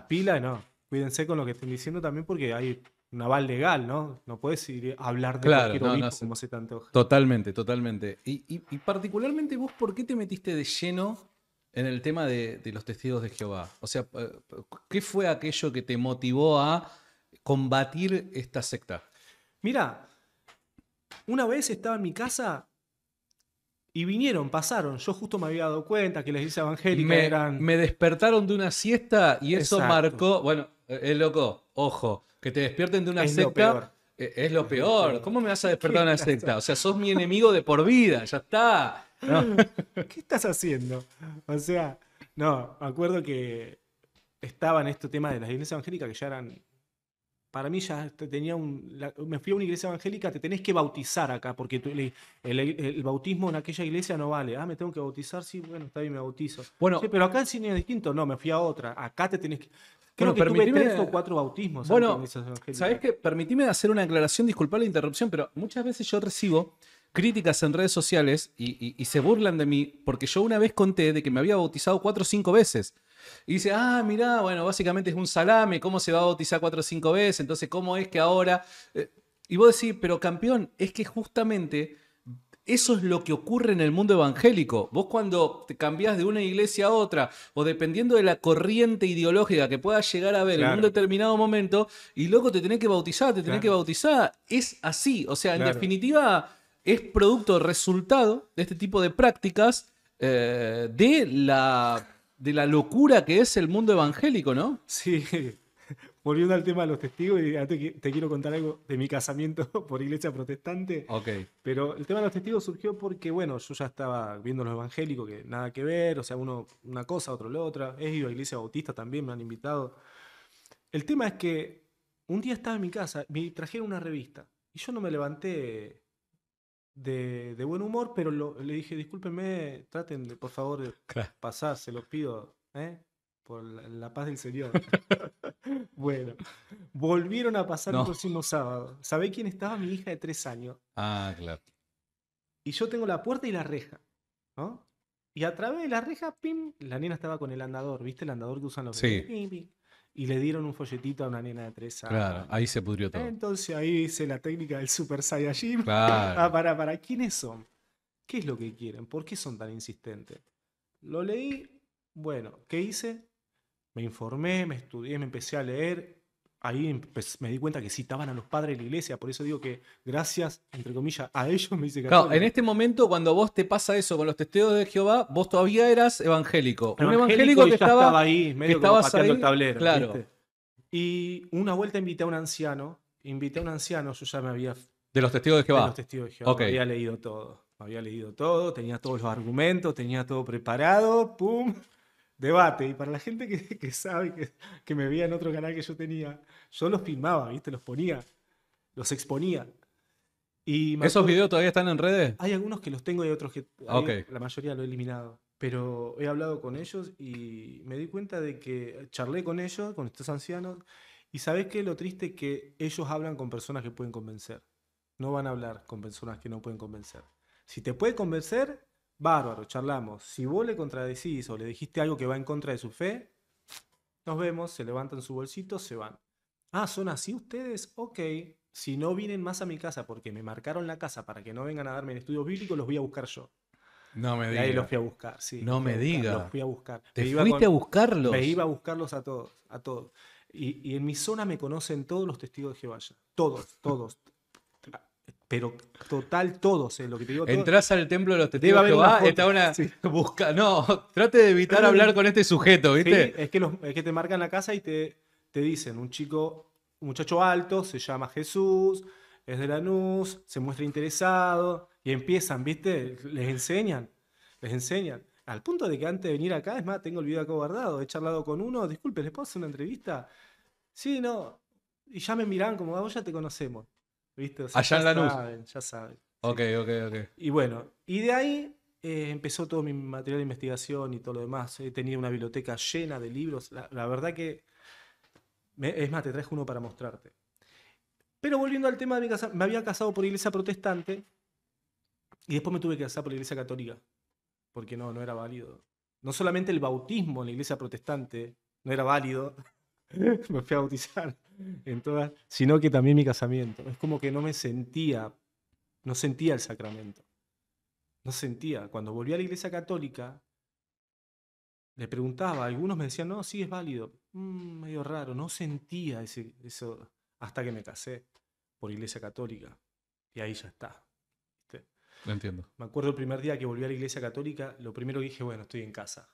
pilas y no. Cuídense con lo que estén diciendo también porque hay Naval legal, ¿no? No puedes ir a hablar de claro, como se tanto Totalmente, totalmente. Y, particularmente vos, ¿por qué te metiste de lleno en el tema de, los testigos de Jehová? O sea, eh, ¿qué fue aquello que te motivó a combatir esta secta? Mira, una vez estaba en mi casa y vinieron, pasaron. Yo justo me había dado cuenta que les hice evangélica me, eran... Me despertaron de una siesta y eso marcó. Bueno, es eh, eh, loco, ojo, que te despierten de una secta eh, es lo peor. ¿Cómo me vas a despertar de una secta? O sea, sos mi enemigo de por vida, ya está. ¿Qué estás haciendo? O sea, no, me acuerdo que estaba en este tema de las iglesias evangélicas que ya eran. Para mí ya tenía un. me fui a una iglesia evangélica, te tenés que bautizar acá, porque el, bautismo en aquella iglesia no vale. Ah, me tengo que bautizar, sí, bueno, está bien, me bautizo. Bueno, pero acá el cine es distinto, no, me fui a otra. Acá te tenés que. Creo que cuatro bautismos. Bueno, ¿sabes qué? Permitime hacer una aclaración, disculpar la interrupción, pero muchas veces yo recibo críticas en redes sociales y, se burlan de mí porque yo una vez conté de que me había bautizado cuatro o cinco veces. Y dice, ah, mira, bueno, básicamente es un salame, ¿cómo se va a bautizar cuatro o cinco veces? Entonces, ¿cómo es que ahora...? Eh, y vos decís, pero campeón, es que justamente eso es lo que ocurre en el mundo evangélico. Vos cuando te cambiás de una iglesia a otra, o dependiendo de la corriente ideológica que puedas llegar a ver en un determinado momento, y luego te tenés que bautizar, te tenés que bautizar, es así. O sea, en definitiva, es producto, resultado de este tipo de prácticas, eh, de, la, de la locura que es el mundo evangélico, ¿no? Sí, volviendo al tema de los testigos, y te, te quiero contar algo de mi casamiento por iglesia protestante. Ok. Pero el tema de los testigos surgió porque, bueno, yo ya estaba viendo los evangélicos, que nada que ver, o sea, uno una cosa, otro la otra. He ido a iglesia bautista también, me han invitado. El tema es que un día estaba en mi casa, me trajeron una revista, y yo no me levanté de, buen humor, pero le dije, discúlpenme, traten de, por favor, claro. pasar, se los pido, ¿eh? por la, la paz del Señor. Bueno, volvieron a pasar el próximo sábado. ¿Sabéis quién estaba? Mi hija de tres años. Ah, claro. Y yo tengo la puerta y la reja, ¿no? Y a través de la reja, pim, la nena estaba con el andador, ¿viste? El andador que usan los sí. y le dieron un folletito a una nena de tres años. Claro, ahí se pudrió todo. Entonces ahí hice la técnica del Super Saiyajin. ah, para, para, ¿quiénes son? ¿Qué es lo que quieren? ¿Por qué son tan insistentes? Lo leí, bueno, ¿qué hice? Me informé, me estudié, me empecé a leer. Ahí me di cuenta que citaban a los padres de la iglesia, por eso digo que gracias, entre comillas, a ellos me hice en este momento, cuando vos te pasa eso con los testigos de Jehová, vos todavía eras evangélico. Un evangélico, que estaba, ahí, medio el tablero. Claro. Y una vuelta invité a un anciano, invité a un anciano, yo ya me había... De los testigos de Jehová. De los testigos de Jehová, había leído todo había leído todo, tenía todos los argumentos, tenía todo preparado, ¡pum! debate. Y para la gente que, sabe, que, que, me veía en otro canal que yo tenía, yo los filmaba, ¿viste? Los ponía, los exponía. Y ¿Esos videos todavía están en redes? Hay algunos que los tengo y otros que la mayoría lo he eliminado. Pero he hablado con ellos y me di cuenta de que charlé con ellos, con estos ancianos, y sabes qué? Lo triste que ellos hablan con personas que pueden convencer. No van a hablar con personas que no pueden convencer. Si te puede convencer, bárbaro, charlamos. Si vos le contradecís o le dijiste algo que va en contra de su fe, nos vemos, se levantan su bolsito, se van. Ah, ¿son así ustedes? Ok. Si no vienen más a mi casa porque me marcaron la casa para que no vengan a darme en estudio bíblico, los voy a buscar yo. No me digas. ahí los fui a buscar, sí. No me digas. Los fui a buscar. ¿Te fuiste a buscarlos? Me iba a buscarlos a todos, a todos. Y, en mi zona me conocen todos los testigos de Jehová. Todos, todos pero total todos, eh, lo que te digo. Entras al templo de los testigos está una... Busca... No, trate de evitar hablar con este sujeto, ¿viste? es que, que te marcan la casa y te, te dicen, un chico, un muchacho alto, se llama Jesús, es de la Lanús, se muestra interesado, y empiezan, ¿viste? Les enseñan, les enseñan. Al punto de que antes de venir acá, es más, tengo el video acá guardado, he charlado con uno, disculpe, ¿les puedo hacer una entrevista? Sí, no. Y ya me miran como, ah, vamos ya te conocemos. Allá en la luz. Saben, ya saben. Ok, ok, ok. Y bueno, y de ahí eh, empezó todo mi material de investigación y todo lo demás. He tenido una biblioteca llena de libros. La, verdad que. es más, te traje uno para mostrarte. Pero volviendo al tema de mi casa, me había casado por iglesia protestante y después me tuve que casar por iglesia católica. Porque no, no era válido. No solamente el bautismo en la iglesia protestante no era válido. me fui a bautizar sino que también mi casamiento. Es como que no me sentía, no sentía el sacramento. No sentía. Cuando volví a la iglesia católica, le preguntaba, algunos me decían, no, sí es válido, mm, medio raro, no sentía eso hasta que me casé por iglesia católica. Y ahí ya está. Entiendo. Me acuerdo el primer día que volví a la iglesia católica, lo primero que dije, bueno, estoy en casa.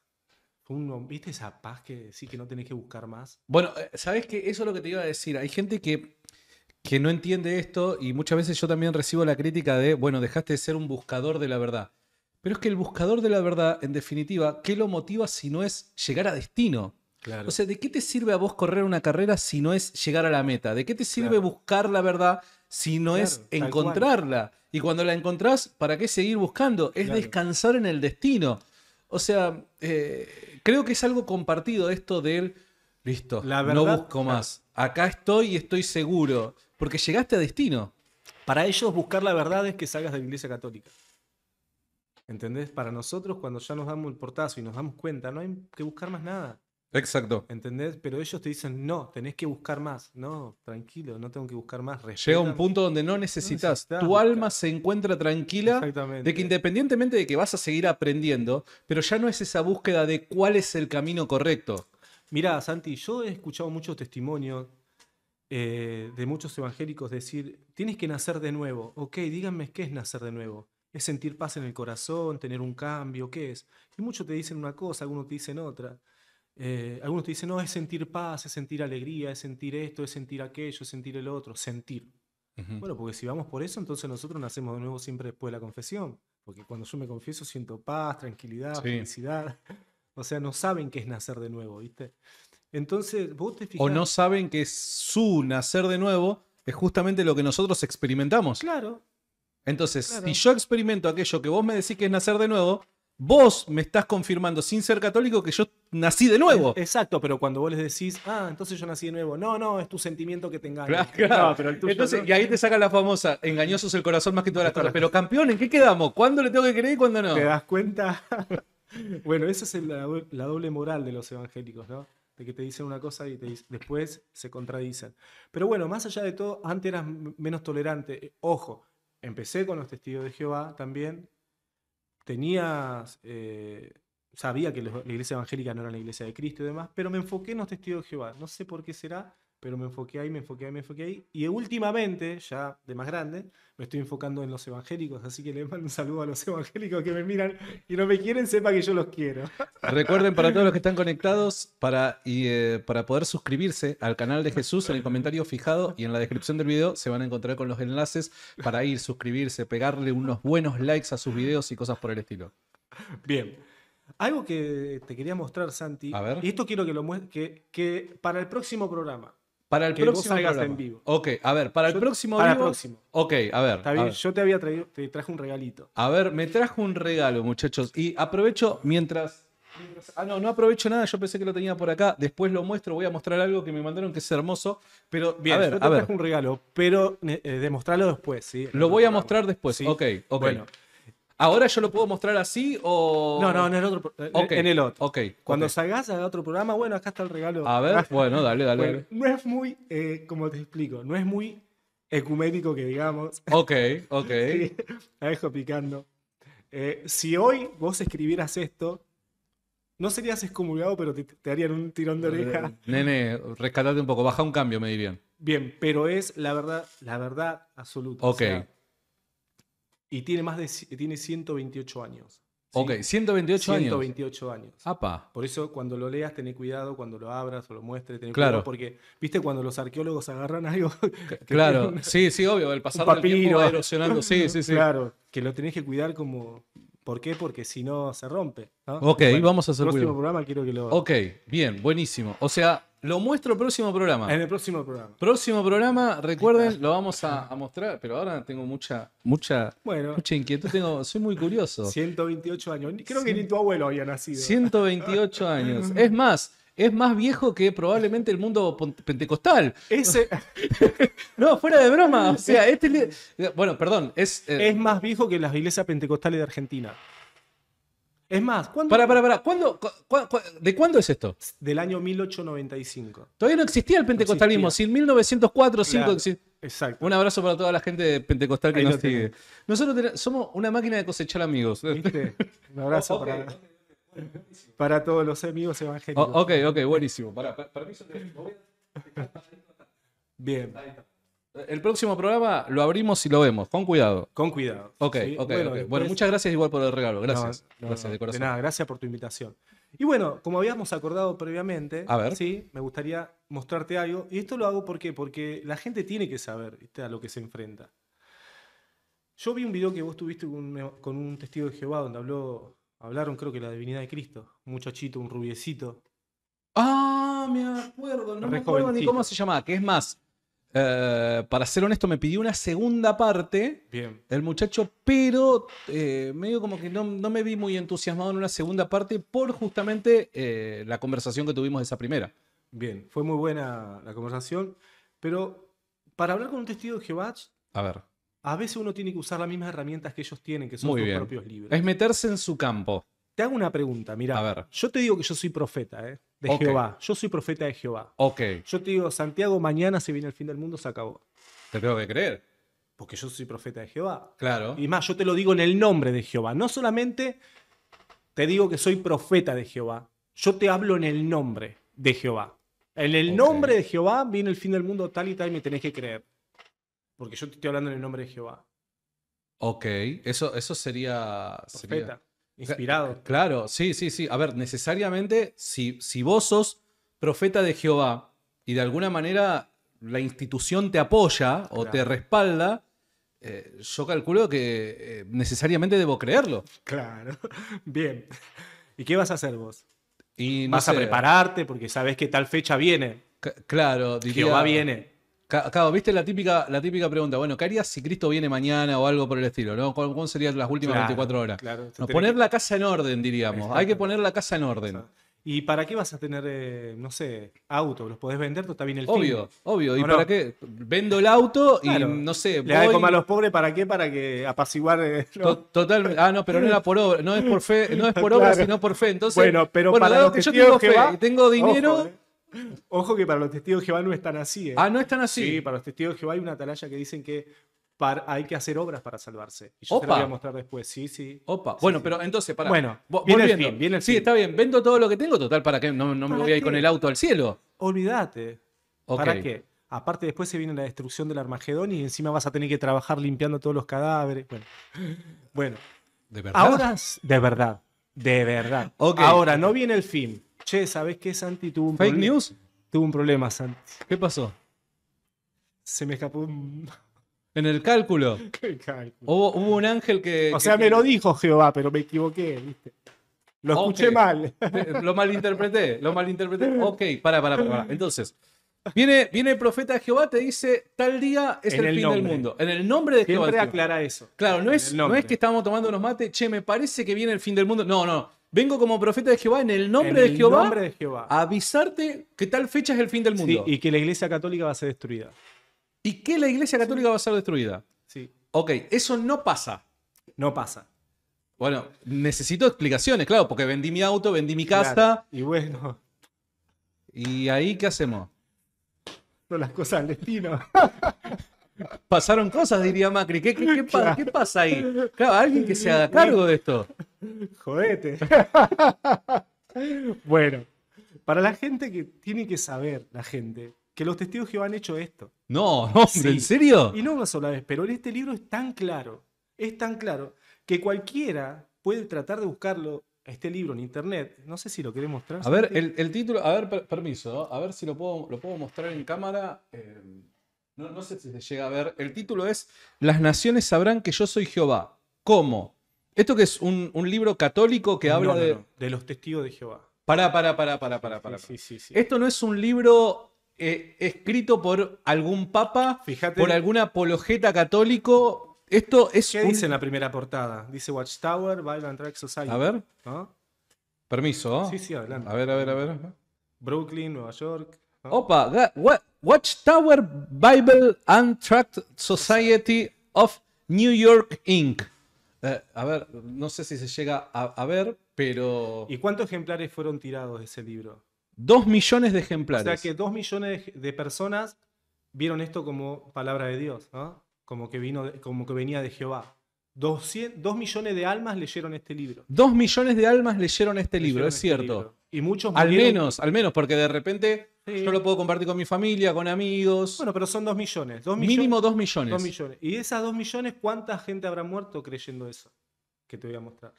¿Viste esa paz que sí que no tenés que buscar más? Bueno, eh, ¿sabes que Eso es lo que te iba a decir. Hay gente que, que no entiende esto y muchas veces yo también recibo la crítica de, bueno, dejaste de ser un buscador de la verdad. Pero es que el buscador de la verdad, en definitiva, ¿qué lo motiva si no es llegar a destino? Claro. O sea, ¿de qué te sirve a vos correr una carrera si no es llegar a la meta? ¿De qué te sirve buscar la verdad si no es encontrarla? Y cuando la encontrás, ¿para qué seguir buscando? Es descansar en el destino. O sea, eh, creo que es algo compartido esto del, listo, no busco más. Acá estoy y estoy seguro. Porque llegaste a destino. Para ellos buscar la verdad es que salgas de la iglesia católica. ¿Entendés? Para nosotros, cuando ya nos damos el portazo y nos damos cuenta, no hay que buscar más nada. Exacto. ¿Entendés? Pero ellos te dicen, no, tenés que buscar más. No, tranquilo, no tengo que buscar más. Llega un punto donde no necesitas. tu alma se encuentra tranquila de que independientemente de que vas a seguir aprendiendo, pero ya no es esa búsqueda de cuál es el camino correcto. Mirá, Santi, yo he escuchado muchos testimonios eh, de muchos evangélicos decir, tienes que nacer de nuevo. Ok, díganme qué es nacer de nuevo. ¿Es sentir paz en el corazón, tener un cambio? ¿Qué es? Y muchos te dicen una cosa, algunos te dicen otra. Eh, algunos te dicen, no, es sentir paz, es sentir alegría, es sentir esto, es sentir aquello, es sentir el otro, sentir. Bueno, porque si vamos por eso, entonces nosotros nacemos de nuevo siempre después de la confesión. Porque cuando yo me confieso siento paz, tranquilidad, felicidad. O sea, no saben qué es nacer de nuevo, ¿viste? Entonces, vos te O no saben que su nacer de nuevo es justamente lo que nosotros experimentamos. Claro. Entonces, si yo experimento aquello que vos me decís que es nacer de nuevo, vos me estás confirmando sin ser católico que yo nací de nuevo. Exacto, pero cuando vos les decís, ah, entonces yo nací de nuevo. No, no, es tu sentimiento que te engaña. Claro, y ahí te saca la famosa, engañosos el corazón más que todas las cosas. Pero campeón, ¿en qué quedamos? ¿Cuándo le tengo que creer y cuándo no? ¿Te das cuenta? bueno, esa es la, doble moral de los evangélicos, ¿no? de que te dicen una cosa y después se contradicen. Pero bueno, más allá de todo, antes eras menos tolerante. Eh, ojo, empecé con los testigos de Jehová también. Tenías eh, sabía que la iglesia evangélica no era la iglesia de Cristo y demás, pero me enfoqué en los testigos de Jehová. No sé por qué será, pero me enfoqué ahí, me enfoqué ahí, me enfoqué ahí. Y últimamente, ya de más grande, me estoy enfocando en los evangélicos, así que les mando un saludo a los evangélicos que me miran y no me quieren, sepa que yo los quiero. Recuerden para todos los que están conectados, para, eh, para poder suscribirse al canal de Jesús en el comentario fijado y en la descripción del video se van a encontrar con los enlaces para ir, suscribirse, pegarle unos buenos likes a sus videos y cosas por el estilo. Bien. Algo que te quería mostrar, Santi. A ver. Y esto quiero que lo que, que para el próximo programa. Para el que próximo vos salgas en vivo. Ok, a ver, para el próximo para el próximo. Ok, a ver. Está bien, yo te había traído, te traje un regalito. A ver, me trajo un regalo, muchachos. Y aprovecho mientras. ah, no, no aprovecho nada, yo pensé que lo tenía por acá. Después lo muestro, voy a mostrar algo que me mandaron que es hermoso. Pero bien, a ver, te un regalo, pero demostrarlo eh, eh, demostralo después, ¿sí? Lo voy a mostrar después, ¿Sí? ok, ok. Bueno. ¿Ahora yo lo puedo mostrar así o.? No, no, en el otro. Eh, en el otro. Ok. Cuando salgas a otro programa, bueno, acá está el regalo. A ver, bueno, dale, dale. No es muy, eh, como te explico, no es muy ecumético que digamos. Ok, ok. Sí, dejo picando. Eh, si hoy vos escribieras esto, no serías excomulgado, pero te, harían un tirón de oreja. Nene, rescatate un poco, baja un cambio, me dirían. Bien, pero es la verdad, la verdad absoluta. Ok. Y tiene más de tiene 128 años. Ok, 128, años. 128 años. Apa. Por eso cuando lo leas tené cuidado, cuando lo abras o lo muestres, tené claro. cuidado. Porque, viste, cuando los arqueólogos agarran algo... claro, sí, sí, obvio, el pasar del tiempo va erosionando. Sí, sí, sí. Claro, que lo tenés que cuidar como... ¿Por qué? Porque si no se rompe. Ok, vamos a hacer. El próximo programa quiero que lo. Ok, bien, buenísimo. O sea, lo muestro el próximo programa. En el próximo programa. Próximo programa, recuerden, lo vamos a, mostrar, pero ahora tengo mucha, mucha, mucha inquietud. Tengo, soy muy curioso. 128 años. Creo que ni tu abuelo había nacido. 128 años. Es más, es más viejo que probablemente el mundo pentecostal. Ese... no, fuera de broma. O sea, este... Bueno, perdón. Eh, es, más viejo que las iglesias pentecostales de Argentina. Es más, ¿cuándo? Para, para, para. ¿De cuándo es esto? Del año 1895. Todavía no existía el pentecostalismo. Si en Sin 1904, o 5. Exacto. Un abrazo para toda la gente pentecostal que nos sigue. Nosotros somos una máquina de cosechar amigos. Un abrazo para para todos los amigos evangélicos. ok, ok, buenísimo. Para, Bien. El próximo programa lo abrimos y lo vemos, con cuidado. Con cuidado. Ok, bueno, okay. muchas gracias igual por el regalo. Gracias. gracias de corazón. nada, gracias por tu invitación. Y bueno, como habíamos acordado previamente, a ver. sí, me gustaría mostrarte algo. Y esto lo hago porque, porque la gente tiene que saber a lo que se enfrenta. Yo vi un video que vos tuviste con un testigo de Jehová donde habló Hablaron, creo que la divinidad de Cristo. Un muchachito, un rubiecito. Ah, me acuerdo, no me acuerdo ni cómo se llamaba. Que es más, eh, para ser honesto, me pidió una segunda parte. Bien. El muchacho, pero eh, medio como que no, me vi muy entusiasmado en una segunda parte por justamente eh, la conversación que tuvimos de esa primera. Bien, fue muy buena la conversación, pero para hablar con un testigo de Jehová. A ver a veces uno tiene que usar las mismas herramientas que ellos tienen, que son sus propios libros. Es meterse en su campo. Te hago una pregunta, mira. A ver. Yo te digo que yo soy profeta, ¿eh? De Jehová. Yo soy profeta de Jehová. Ok. Yo te digo, Santiago, mañana se viene el fin del mundo, se acabó. Te tengo que creer. Porque yo soy profeta de Jehová. Claro. Y más, yo te lo digo en el nombre de Jehová. No solamente te digo que soy profeta de Jehová. Yo te hablo en el nombre de Jehová. En el nombre de Jehová viene el fin del mundo tal y tal y me tenés que creer. Porque yo te estoy hablando en el nombre de Jehová. Ok, eso, eso sería... Profeta, inspirado. Claro, sí, sí, sí. A ver, necesariamente, si, si vos sos profeta de Jehová y de alguna manera la institución te apoya o te respalda, eh, yo calculo que eh, necesariamente debo creerlo. Claro, bien. ¿Y qué vas a hacer vos? Y vas a prepararte porque sabes que tal fecha viene. claro, Jehová viene. Claro, viste la típica, la típica pregunta. Bueno, ¿qué harías si Cristo viene mañana o algo por el estilo? ¿no? ¿Cómo serían las últimas 24 horas? no, poner la casa en orden, diríamos. Hay que poner la casa en orden. ¿Y para qué vas a tener, eh, no sé, auto? ¿Los podés vender? Está bien el Obvio, obvio. ¿Y para qué? Vendo el auto y no sé. Le voy... como a los pobres, ¿para qué? Para que apaciguar. Eh, Totalmente. Ah, no, pero no era por obra, no es por fe, no es por obra, sino por fe. Entonces, bueno, pero para los que, yo tengo fe, va, tengo dinero. Eh. Ojo que para los testigos de Jehová no están así. ¿eh? Ah, no están así. Sí, para los testigos de Jehová hay una atalaya que dicen que hay que hacer obras para salvarse. Y yo te voy a mostrar después. Sí, sí. Opa. bueno, pero entonces, para. Bueno, viene El fin, sí, está bien. Vendo todo lo que tengo, total, para que no, me voy a ir con el auto al cielo. Olvídate. ¿Para qué? Aparte, después se viene la destrucción del Armagedón y encima vas a tener que trabajar limpiando todos los cadáveres. Bueno. bueno. ¿De verdad? Ahora, de verdad. De verdad. Ahora, no viene el fin. Che, ¿sabés qué? Santi tuvo un ¿Fake news? Tuvo un problema, Santi. ¿Qué pasó? Se me escapó un. En el cálculo. ¿Qué cálculo? Hubo, un ángel que. O sea, me lo dijo Jehová, pero me equivoqué, ¿viste? Lo escuché mal. Lo malinterpreté, lo malinterpreté. Ok, para, para, para. Entonces, viene, viene el profeta Jehová, te dice, tal día es el, fin del mundo. En el nombre de Siempre Jehová. aclara eso. Claro, no es, no es que estamos tomando unos mates, che, me parece que viene el fin del mundo. No, no, Vengo como profeta de Jehová en el nombre, de, Jehová, a avisarte que tal fecha es el fin del mundo. y que la iglesia católica va a ser destruida. Y que la iglesia católica va a ser destruida. Sí. Ok, eso no pasa. No pasa. Bueno, necesito explicaciones, claro, porque vendí mi auto, vendí mi casa. Y bueno. ¿Y ahí qué hacemos? Son las cosas del destino. Pasaron cosas, diría Macri. ¿Qué, pasa ahí? Claro, alguien que se haga cargo de esto. Jodete. bueno, para la gente que tiene que saber, la gente, que los testigos Jehová han hecho esto. No, hombre, ¿en serio? Y no una sola vez, pero en este libro es tan claro, es tan claro, que cualquiera puede tratar de buscarlo, este libro en internet. No sé si lo quiere mostrar. A ver, el, título, a ver, permiso, a ver si lo puedo, lo puedo mostrar en cámara. Em, no, no sé si se llega a ver. El título es Las naciones sabrán que yo soy Jehová. ¿Cómo? Esto que es un, libro católico que habla de... de los testigos de Jehová. Para para para para para Esto no es un libro eh, escrito por algún papa, Fíjate, por algún apologeta católico. Esto es ¿Qué dice en la primera portada? Dice Watchtower, Bible and Tract Society. A ver. ¿Ah? Permiso. ¿ah? Sí, sí, adelante. A ver, a ver, a ver. Brooklyn, Nueva York. Opa, Watchtower Bible and Tract Society of New York Inc. Eh, a ver, no sé si se llega a, ver, pero... ¿Y cuántos ejemplares fueron tirados de ese libro? Dos millones de ejemplares. O sea que dos millones de personas vieron esto como palabra de Dios, ¿no? como, que vino, como que venía de Jehová. dos millones de almas leyeron este libro. Dos millones de almas leyeron este libro, es este cierto. Y muchos Al menos, al menos, porque de repente yo lo puedo compartir con mi familia, con amigos. Bueno, pero son dos millones. mínimo millones. Dos millones. Y de esas dos millones, ¿cuánta gente habrá muerto creyendo eso? Que te voy a mostrar.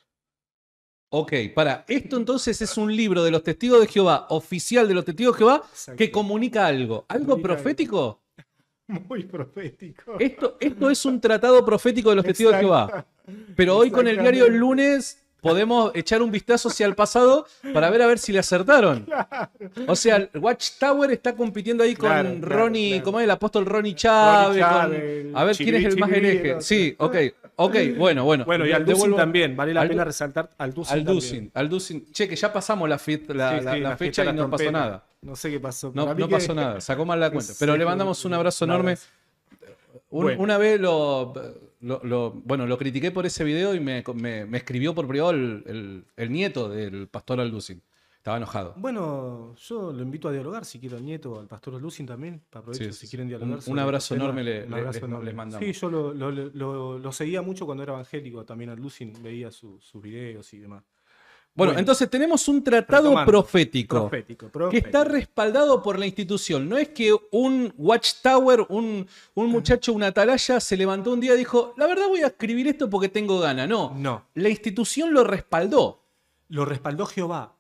Ok, para. Esto entonces es un libro de los testigos de Jehová, oficial de los testigos de Jehová, que comunica algo. ¿Algo profético? Muy profético. Esto, esto es un tratado profético de los testigos de Jehová. Pero hoy con el diario El Lunes podemos echar un vistazo hacia el pasado para ver a ver si le acertaron. O sea, Watchtower está compitiendo ahí con Ronnie, ¿cómo es el apóstol Ronnie Chávez? a ver quién es el más hereje. Sí, ok, ok, bueno, bueno. Bueno, y al también, vale la pena resaltar al Dusin. Al Che, que ya pasamos la, fecha y no pasó nada. No sé qué pasó. No, pasó nada, sacó mal la cuenta. Pero le mandamos un abrazo enorme. Una vez lo bueno, lo critiqué por ese video y me, escribió por privado el, nieto del pastor Alducin. Estaba enojado. Bueno, yo lo invito a dialogar si quiero al nieto, al pastor Lucin también, para aprovechar si quieren dialogar. Un, este abrazo, enorme, le, les, mandamos. Sí, yo lo, seguía mucho cuando era evangélico también al veía sus videos y demás. Bueno, entonces tenemos un tratado profético, que está respaldado por la institución. No es que un watchtower, un, un muchacho, una atalaya, se levantó un día y dijo, la verdad voy a escribir esto porque tengo gana. No, no. La institución lo respaldó. Lo respaldó Jehová.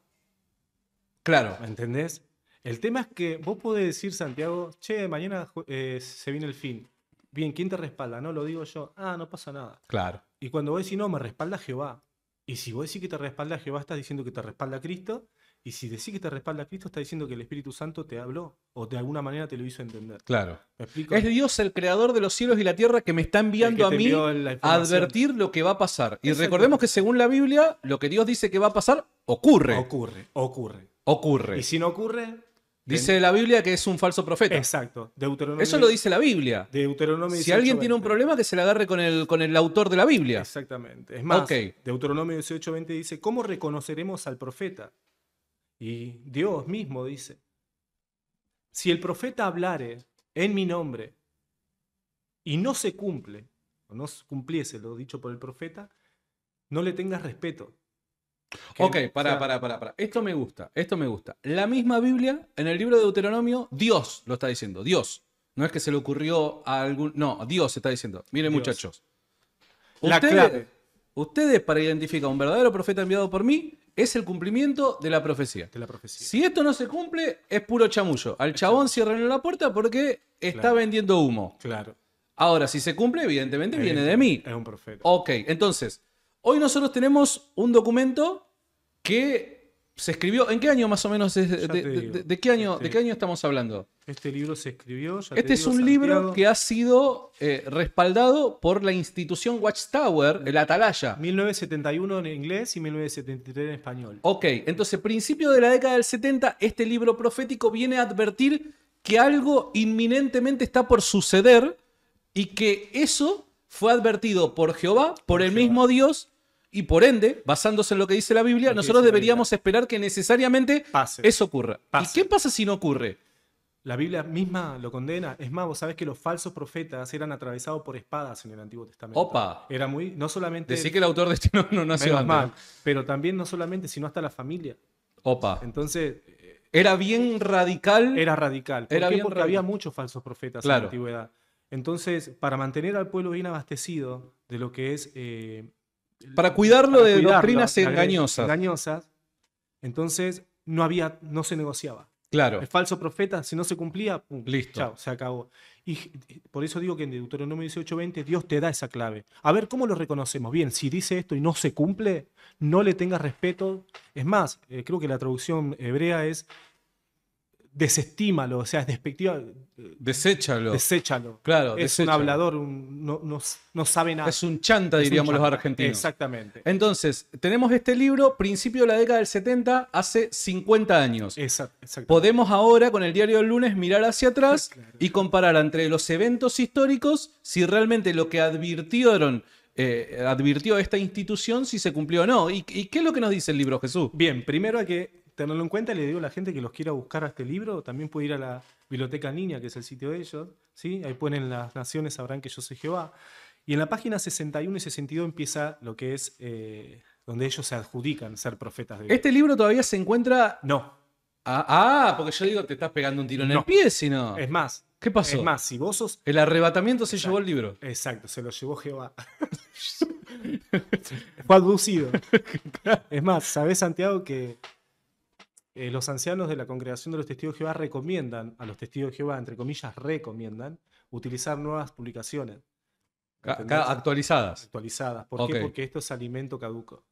Claro. ¿Me entendés? El tema es que vos podés decir, Santiago, che, mañana eh, se viene el fin. Bien, ¿quién te respalda? No, lo digo yo. Ah, no pasa nada. Claro. Y cuando vos decís, no, me respalda Jehová. Y si vos decís que te respalda Jehová, estás diciendo que te respalda Cristo. Y si decís que te respalda Cristo, estás diciendo que el Espíritu Santo te habló o de alguna manera te lo hizo entender. Claro. explico? Es Dios el creador de los cielos y la tierra que me está enviando a mí a advertir lo que va a pasar. Y recordemos que según la Biblia, lo que Dios dice que va a pasar ocurre. Ocurre, ocurre. Ocurre. Y si no ocurre, Dice la Biblia que es un falso profeta. Exacto. Deuteronomio, Eso lo dice la Biblia. Deuteronomio si alguien tiene un problema, que se le agarre con el, con el autor de la Biblia. Exactamente. Es más, Deuteronomio 18:20 dice, ¿cómo reconoceremos al profeta? Y Dios mismo dice, si el profeta hablare en mi nombre y no se cumple, o no cumpliese lo dicho por el profeta, no le tengas respeto, Ok, para, para, para, para. Esto me gusta, esto me gusta. La misma Biblia, en el libro de Deuteronomio, Dios lo está diciendo, Dios. No es que se le ocurrió a algún... No, Dios está diciendo. Miren muchachos. ustedes, para identificar a un verdadero profeta enviado por mí es el cumplimiento de la profecía. De la profecía. Si esto no se cumple, es puro chamullo. Al chabón cierran la puerta porque está vendiendo humo. Claro. Ahora, si se cumple, evidentemente viene de mí. Es un profeta. Ok, entonces, Hoy nosotros tenemos un documento que se escribió. ¿En qué año más o menos? De, qué, año, ¿De este qué año estamos hablando? Este libro se escribió. este es un libro que ha sido eh, respaldado por la institución Watchtower, mm. el Atalaya. 1971 en inglés y 1973 en español. Ok, entonces, principio de la década del 70, este libro profético viene a advertir que algo inminentemente está por suceder y que eso fue advertido por Jehová, por, el mismo Dios y por ende, basándose en lo que dice la Biblia, nosotros deberíamos esperar que necesariamente eso ocurra. ¿Y qué pasa si no ocurre? La Biblia misma lo condena. Es más, vos sabés que los falsos profetas eran atravesados por espadas en el Antiguo Testamento. Opa. Era muy. No solamente. Decir que el autor de este no, no nació antes. Mal, pero también no solamente, sino hasta la familia. Opa. Entonces. Era bien radical. Era radical. era Porque había muchos falsos profetas en la antigüedad. Entonces, para mantener al pueblo bien abastecido de lo que es eh, para cuidarlo de doctrinas engañosas. Entonces, no había, no se negociaba. Claro. El falso profeta, si no se cumplía, Listo. se acabó. Y por eso digo que en Deuteronomio 18:20 Dios te da esa clave. A ver, ¿cómo lo reconocemos? Bien, si dice esto y no se cumple, no le tengas respeto. Es más, eh, creo que la traducción hebrea es, desestímalo, o sea, es despectiva. Deséchalo. Deséchalo. Claro, es un hablador, no, sabe nada. Es un chanta, diríamos los argentinos. Exactamente. Entonces, tenemos este libro, principio de la década del 70, hace 50 años. Exacto. Podemos ahora, con el diario del lunes, mirar hacia atrás y comparar entre los eventos históricos si realmente lo que advirtieron eh, advirtió esta institución si se cumplió o no. ¿Y, ¿Y, qué es lo que nos dice el libro, Jesús? Bien, primero hay que tenerlo en cuenta. Le digo a la gente que los quiera buscar a este libro, también puede ir a la biblioteca Niña, que es el sitio de ellos. ¿sí? Ahí ponen las naciones, sabrán que yo soy Jehová. Y en la página 61 y 62 empieza lo que es eh, donde ellos se adjudican ser profetas de Dios. ¿Este libro todavía se encuentra? No. Ah, ah porque yo digo, te estás pegando un tiro en el pie, si no. Es más. ¿Qué pasó? Es más, si vos sos. El arrebatamiento se llevó el libro. Exacto, se lo llevó Jehová. Fue es más, ¿sabés, Santiago, que eh, los ancianos de la congregación de los testigos de Jehová recomiendan, a los testigos de Jehová, entre comillas, recomiendan, utilizar nuevas publicaciones. actualizadas. Actualizadas. ¿Por qué? Porque esto es alimento caduco.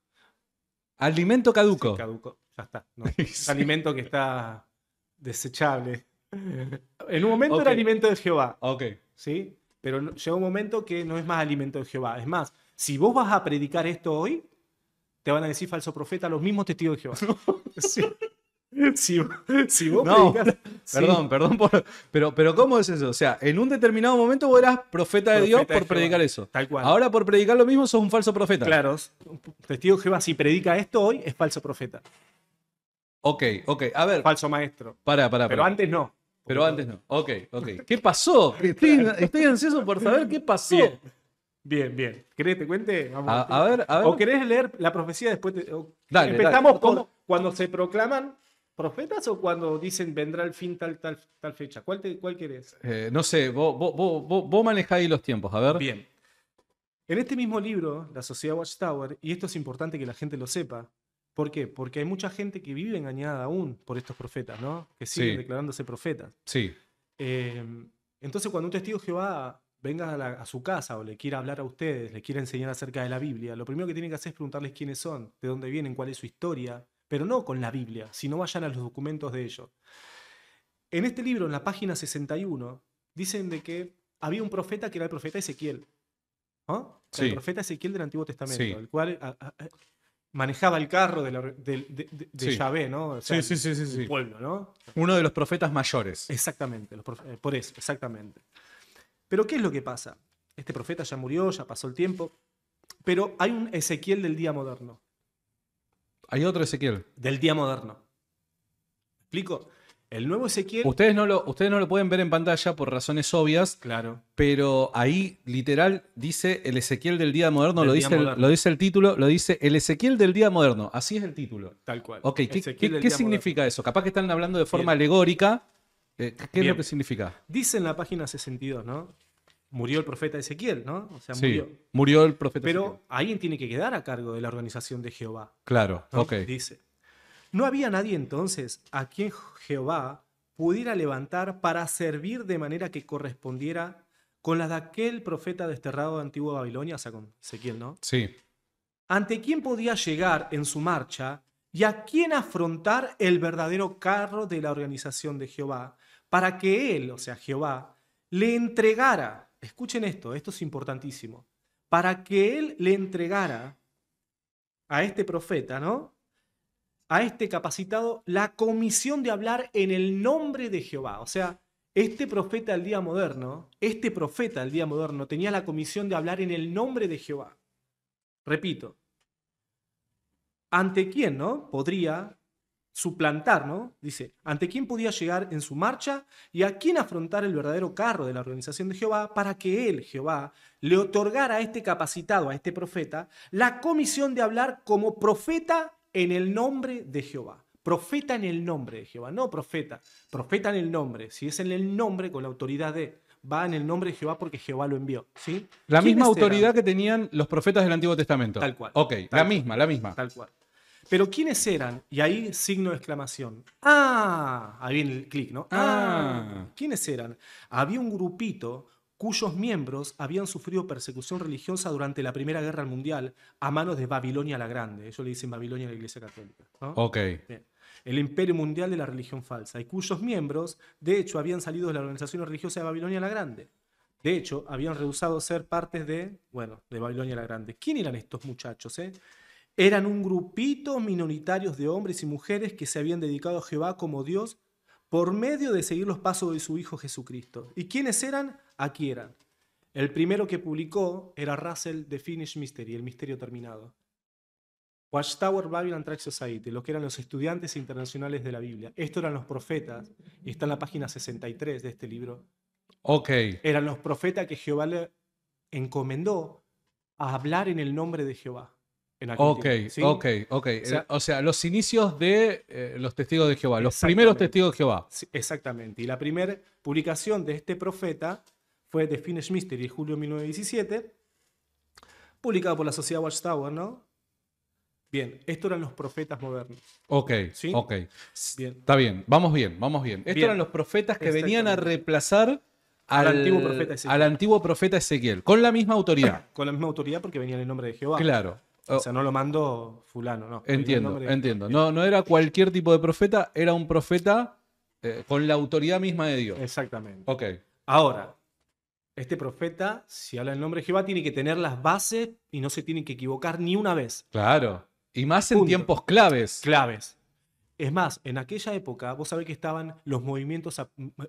Alimento caduco. caduco, ya está. alimento que está desechable. En un momento era alimento de Jehová. Ok. ¿Sí? Pero llega un momento que no es más alimento de Jehová. Es más, si vos vas a predicar esto hoy, te van a decir falso profeta los mismos testigos de Jehová. sí. Si, vos no, Perdón, perdón por. Pero, pero, ¿cómo es eso? O sea, en un determinado momento vos eras profeta de Dios por predicar eso. Tal cual. Ahora por predicar lo mismo sos un falso profeta. Claro. Testigo Jehová, si predica esto hoy, es falso profeta. Ok, ok. A ver. Falso maestro. Para, para, Pero antes no. Pero antes no. Ok, ok. ¿Qué pasó? Estoy, ansioso por saber qué pasó. Bien, bien. ¿Querés que te cuente? a, ver, a ver. ¿O querés leer la profecía después? De, dale, empezamos cuando se proclaman profetas o cuando dicen vendrá el fin tal, tal, tal fecha? ¿Cuál, cuál querés? Eh, no sé, vos, vos, manejáis los tiempos, a ver. Bien. En este mismo libro, La Sociedad Watchtower, y esto es importante que la gente lo sepa, ¿por qué? Porque hay mucha gente que vive engañada aún por estos profetas, ¿no? Que siguen declarándose profetas. Sí. Em, entonces, cuando un testigo Jehová venga a, su casa o le quiera hablar a ustedes, le quiera enseñar acerca de la Biblia, lo primero que tiene que hacer es preguntarles quiénes son, de dónde vienen, cuál es su historia, pero no con la Biblia, sino vayan a los documentos de ellos. En este libro, en la página 61, dicen de que había un profeta que era el profeta Ezequiel. El profeta Ezequiel del Antiguo Testamento, el cual manejaba el carro de, Yahvé, ¿no? sí, sí, sí, pueblo, ¿no? Uno de los profetas mayores. Exactamente, eh, por eso, exactamente. Pero ¿qué es lo que pasa? Este profeta ya murió, ya pasó el tiempo, pero hay un Ezequiel del día moderno. Hay otro Ezequiel. Del día moderno. explico? El nuevo Ezequiel. Ustedes no, lo, ustedes no lo pueden ver en pantalla por razones obvias. Claro. Pero ahí, literal, dice el Ezequiel del día moderno. lo, dice El, lo dice el título, lo dice el Ezequiel del día moderno. Así es el título. Tal cual. Ok, ¿qué, qué, significa eso? Capaz que están hablando de forma alegórica. Eh, ¿Qué es lo que significa? Dice en la página 62, ¿no? murió el profeta Ezequiel, ¿no? O sea, murió. Sí, murió el profeta Pero alguien tiene que quedar a cargo de la organización de Jehová. Claro, ok. Dice. No había nadie entonces a quien Jehová pudiera levantar para servir de manera que correspondiera con la de aquel profeta desterrado de Antigua Babilonia, o sea, con Ezequiel, ¿no? Sí. ¿Ante quién podía llegar en su marcha y a quién afrontar el verdadero carro de la organización de Jehová para que él, o sea, Jehová, le entregara escuchen esto, esto es importantísimo, para que él le entregara a este profeta, ¿no? A este capacitado la comisión de hablar en el nombre de Jehová. O sea, este profeta del día moderno, este profeta del día moderno tenía la comisión de hablar en el nombre de Jehová. Repito, ¿ante quién, no? Podría suplantar, ¿no? Dice, ante quién podía llegar en su marcha y a quién afrontar el verdadero carro de la organización de Jehová para que él, Jehová, le otorgara a este capacitado, a este profeta, la comisión de hablar como profeta en el nombre de Jehová. Profeta en el nombre de Jehová, no profeta, profeta en el nombre, si es en el nombre con la autoridad de, va en el nombre de Jehová porque Jehová lo envió. ¿sí? La misma autoridad que tenían los profetas del Antiguo Testamento. Tal cual. Ok, la misma, la misma. Tal cual. Pero ¿quiénes eran? Y ahí signo de exclamación. Ah, ahí viene el clic, ¿no? Ah, ah, ¿quiénes eran? Había un grupito cuyos miembros habían sufrido persecución religiosa durante la Primera Guerra Mundial a manos de Babilonia la Grande. Ellos le dicen Babilonia a la Iglesia Católica. Ok. El imperio mundial de la religión falsa, y cuyos miembros, de hecho, habían salido de la organización religiosa de Babilonia la Grande. De hecho, habían rehusado ser partes de, bueno, de Babilonia la Grande. ¿Quién eran estos muchachos? Eh? Eran un grupito minoritario de hombres y mujeres que se habían dedicado a Jehová como Dios por medio de seguir los pasos de su Hijo Jesucristo. ¿Y quiénes eran? Aquí eran. El primero que publicó era Russell The Finish Mystery, El Misterio Terminado. Watchtower and Tract Society, lo que eran los estudiantes internacionales de la Biblia. Estos eran los profetas, y está en la página 63 de este libro. Ok. Eran los profetas que Jehová le encomendó a hablar en el nombre de Jehová ok, ok, ok. O sea, los inicios de eh, los testigos de Jehová, los primeros testigos de Jehová. exactamente. Y la primera publicación de este profeta fue The Finish Mystery, julio de 1917, publicado por la Sociedad Watchtower, ¿no? Bien, estos eran los profetas modernos. Ok, ¿Sí? ok. Está bien, vamos bien, vamos bien. Estos eran los profetas que venían a reemplazar al, antiguo profeta Ezequiel. al antiguo profeta Ezequiel, con la misma autoridad. con la misma autoridad porque venían en el nombre de Jehová. Claro. Oh. O sea, no lo mando fulano, no. Entiendo, entiendo. No, no era cualquier tipo de profeta, era un profeta eh, con la autoridad misma de Dios. Exactamente. Ok. Ahora, este profeta, si habla el nombre de Jehová, tiene que tener las bases y no se tiene que equivocar ni una vez. Claro. Y más en tiempos claves. Claves. Es más, en aquella época, vos sabés que estaban los movimientos,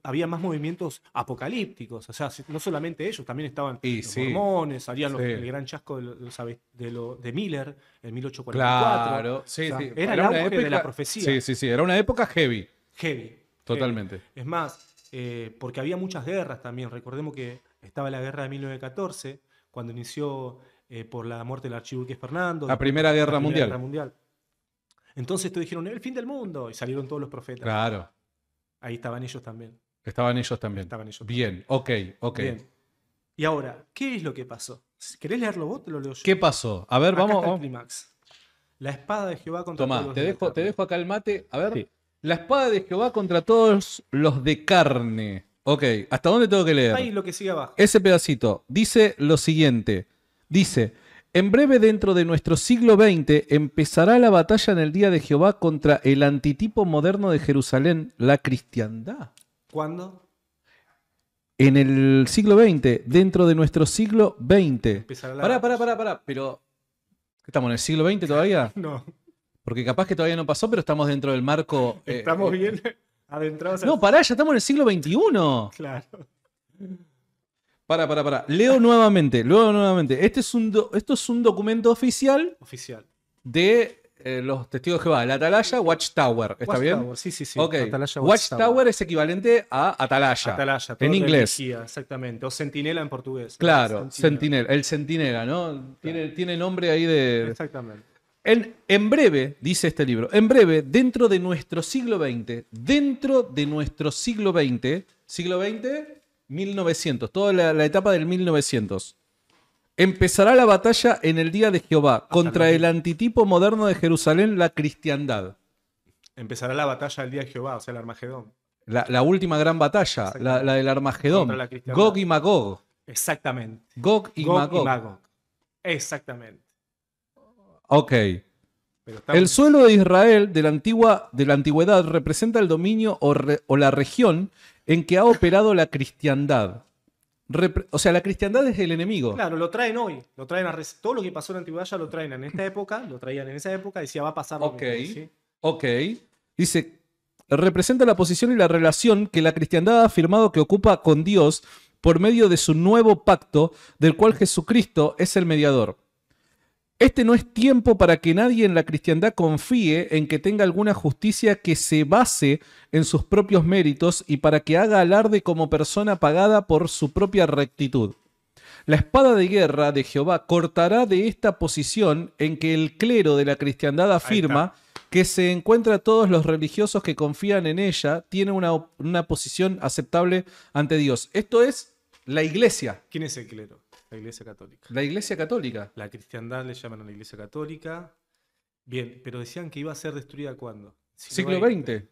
había más movimientos apocalípticos, o sea, no solamente ellos, también estaban los salían el gran chasco de, lo, de, Miller en 1844. Claro, sí, Era, el época, de la profecía. Sí, sí, sí, era una época heavy. Heavy. Totalmente. Eh, es más, eh, porque había muchas guerras también, recordemos que estaba la guerra de 1914, cuando inició eh, por la muerte del archiduque Fernando. La Primera Guerra la primera Guerra mundial entonces te dijeron, el fin del mundo, y salieron todos los profetas. Claro. Ahí estaban ellos también. Estaban ellos también. Estaban ellos Bien, ok, ok. Bien. Y ahora, ¿qué es lo que pasó? ¿Querés leerlo vos? Te lo leo yo. ¿Qué pasó? A ver, vamos. La espada de Jehová contra todos los te dejo, de te dejo acá el mate. A ver. La espada de Jehová contra todos los de carne. Ok, ¿hasta dónde tengo que leer? Ahí lo que sigue abajo. Ese pedacito. Dice lo siguiente. Dice, en breve, dentro de nuestro siglo XX, empezará la batalla en el Día de Jehová contra el antitipo moderno de Jerusalén, la cristiandad. ¿Cuándo? En el siglo XX, dentro de nuestro siglo XX. Pará, pará, pará, pará. Pero, ¿estamos en el siglo XX todavía? no. Porque capaz que todavía no pasó, pero estamos dentro del marco. Eh, estamos eh, bien adentrados. No, pará, ya estamos en el siglo XXI. Claro. Para, para, para. Leo nuevamente, leo nuevamente. Este es un esto es un documento oficial. Oficial. De eh, los testigos de Jehová, el Atalaya Watchtower, ¿está bien? sí, sí, sí. Watchtower es equivalente a Atalaya. Atalaya en inglés. exactamente. O Sentinela en portugués. Claro, Sentinela. El Sentinela, ¿no? Tiene, tiene nombre ahí de. Exactamente. En, en breve, dice este libro, en breve, dentro de nuestro siglo XX, dentro de nuestro siglo XX, siglo XX, 1900, toda la, etapa del 1900. Empezará la batalla en el día de Jehová contra el antitipo moderno de Jerusalén, la cristiandad. Empezará la batalla el día de Jehová, o sea, el Armagedón. La, última gran batalla, la, del Armagedón. Gog y Magog. Exactamente. Gog y, Magog. Exactamente. Ok. El suelo de Israel de la, antigüedad representa el dominio o la región en que ha operado la cristiandad. o sea, la cristiandad es el enemigo. Claro, lo traen hoy. Lo traen a todo lo que pasó en la antigüedad ya lo traen en esta época, lo traían en esa época, decía va a pasar Ok, ok. Dice, representa la posición y la relación que la cristiandad ha afirmado que ocupa con Dios por medio de su nuevo pacto, del cual Jesucristo es el mediador. Este no es tiempo para que nadie en la cristiandad confíe en que tenga alguna justicia que se base en sus propios méritos y para que haga alarde como persona pagada por su propia rectitud. La espada de guerra de Jehová cortará de esta posición en que el clero de la cristiandad afirma que se encuentra todos los religiosos que confían en ella, tiene una, una posición aceptable ante Dios. Esto es la iglesia. ¿Quién es el clero? La Iglesia Católica. La Iglesia Católica. La cristiandad le llaman a la Iglesia Católica. Bien, pero decían que iba a ser destruida cuando. Siglo, XX.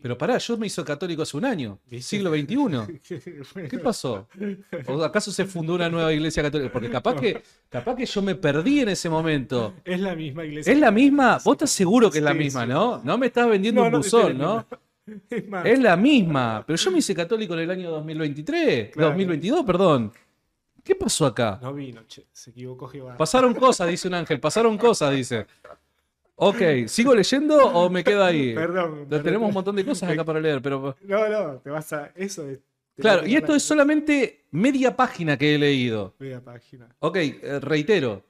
Pero pará, yo me hizo católico hace un año, siglo XXI. ¿Qué pasó? ¿Acaso se fundó una nueva iglesia católica? Porque capaz que, capaz que yo me perdí en ese momento. Es la misma iglesia. ¿Es la misma? Vos estás seguro que es la misma, ¿no? No me estás vendiendo un buzón, ¿no? Es, la misma, pero yo me hice católico en el año 2023, 2022, perdón. ¿Qué pasó acá? No vino, Se equivocó Jehová. Pasaron cosas, dice un ángel. Pasaron cosas, dice. Ok, ¿sigo leyendo o me quedo ahí? Perdón. Tenemos un montón de cosas acá para leer, pero. No, no, te vas a. Eso es. Claro, y esto es solamente media página que he leído. Media página. Ok, eh, reitero.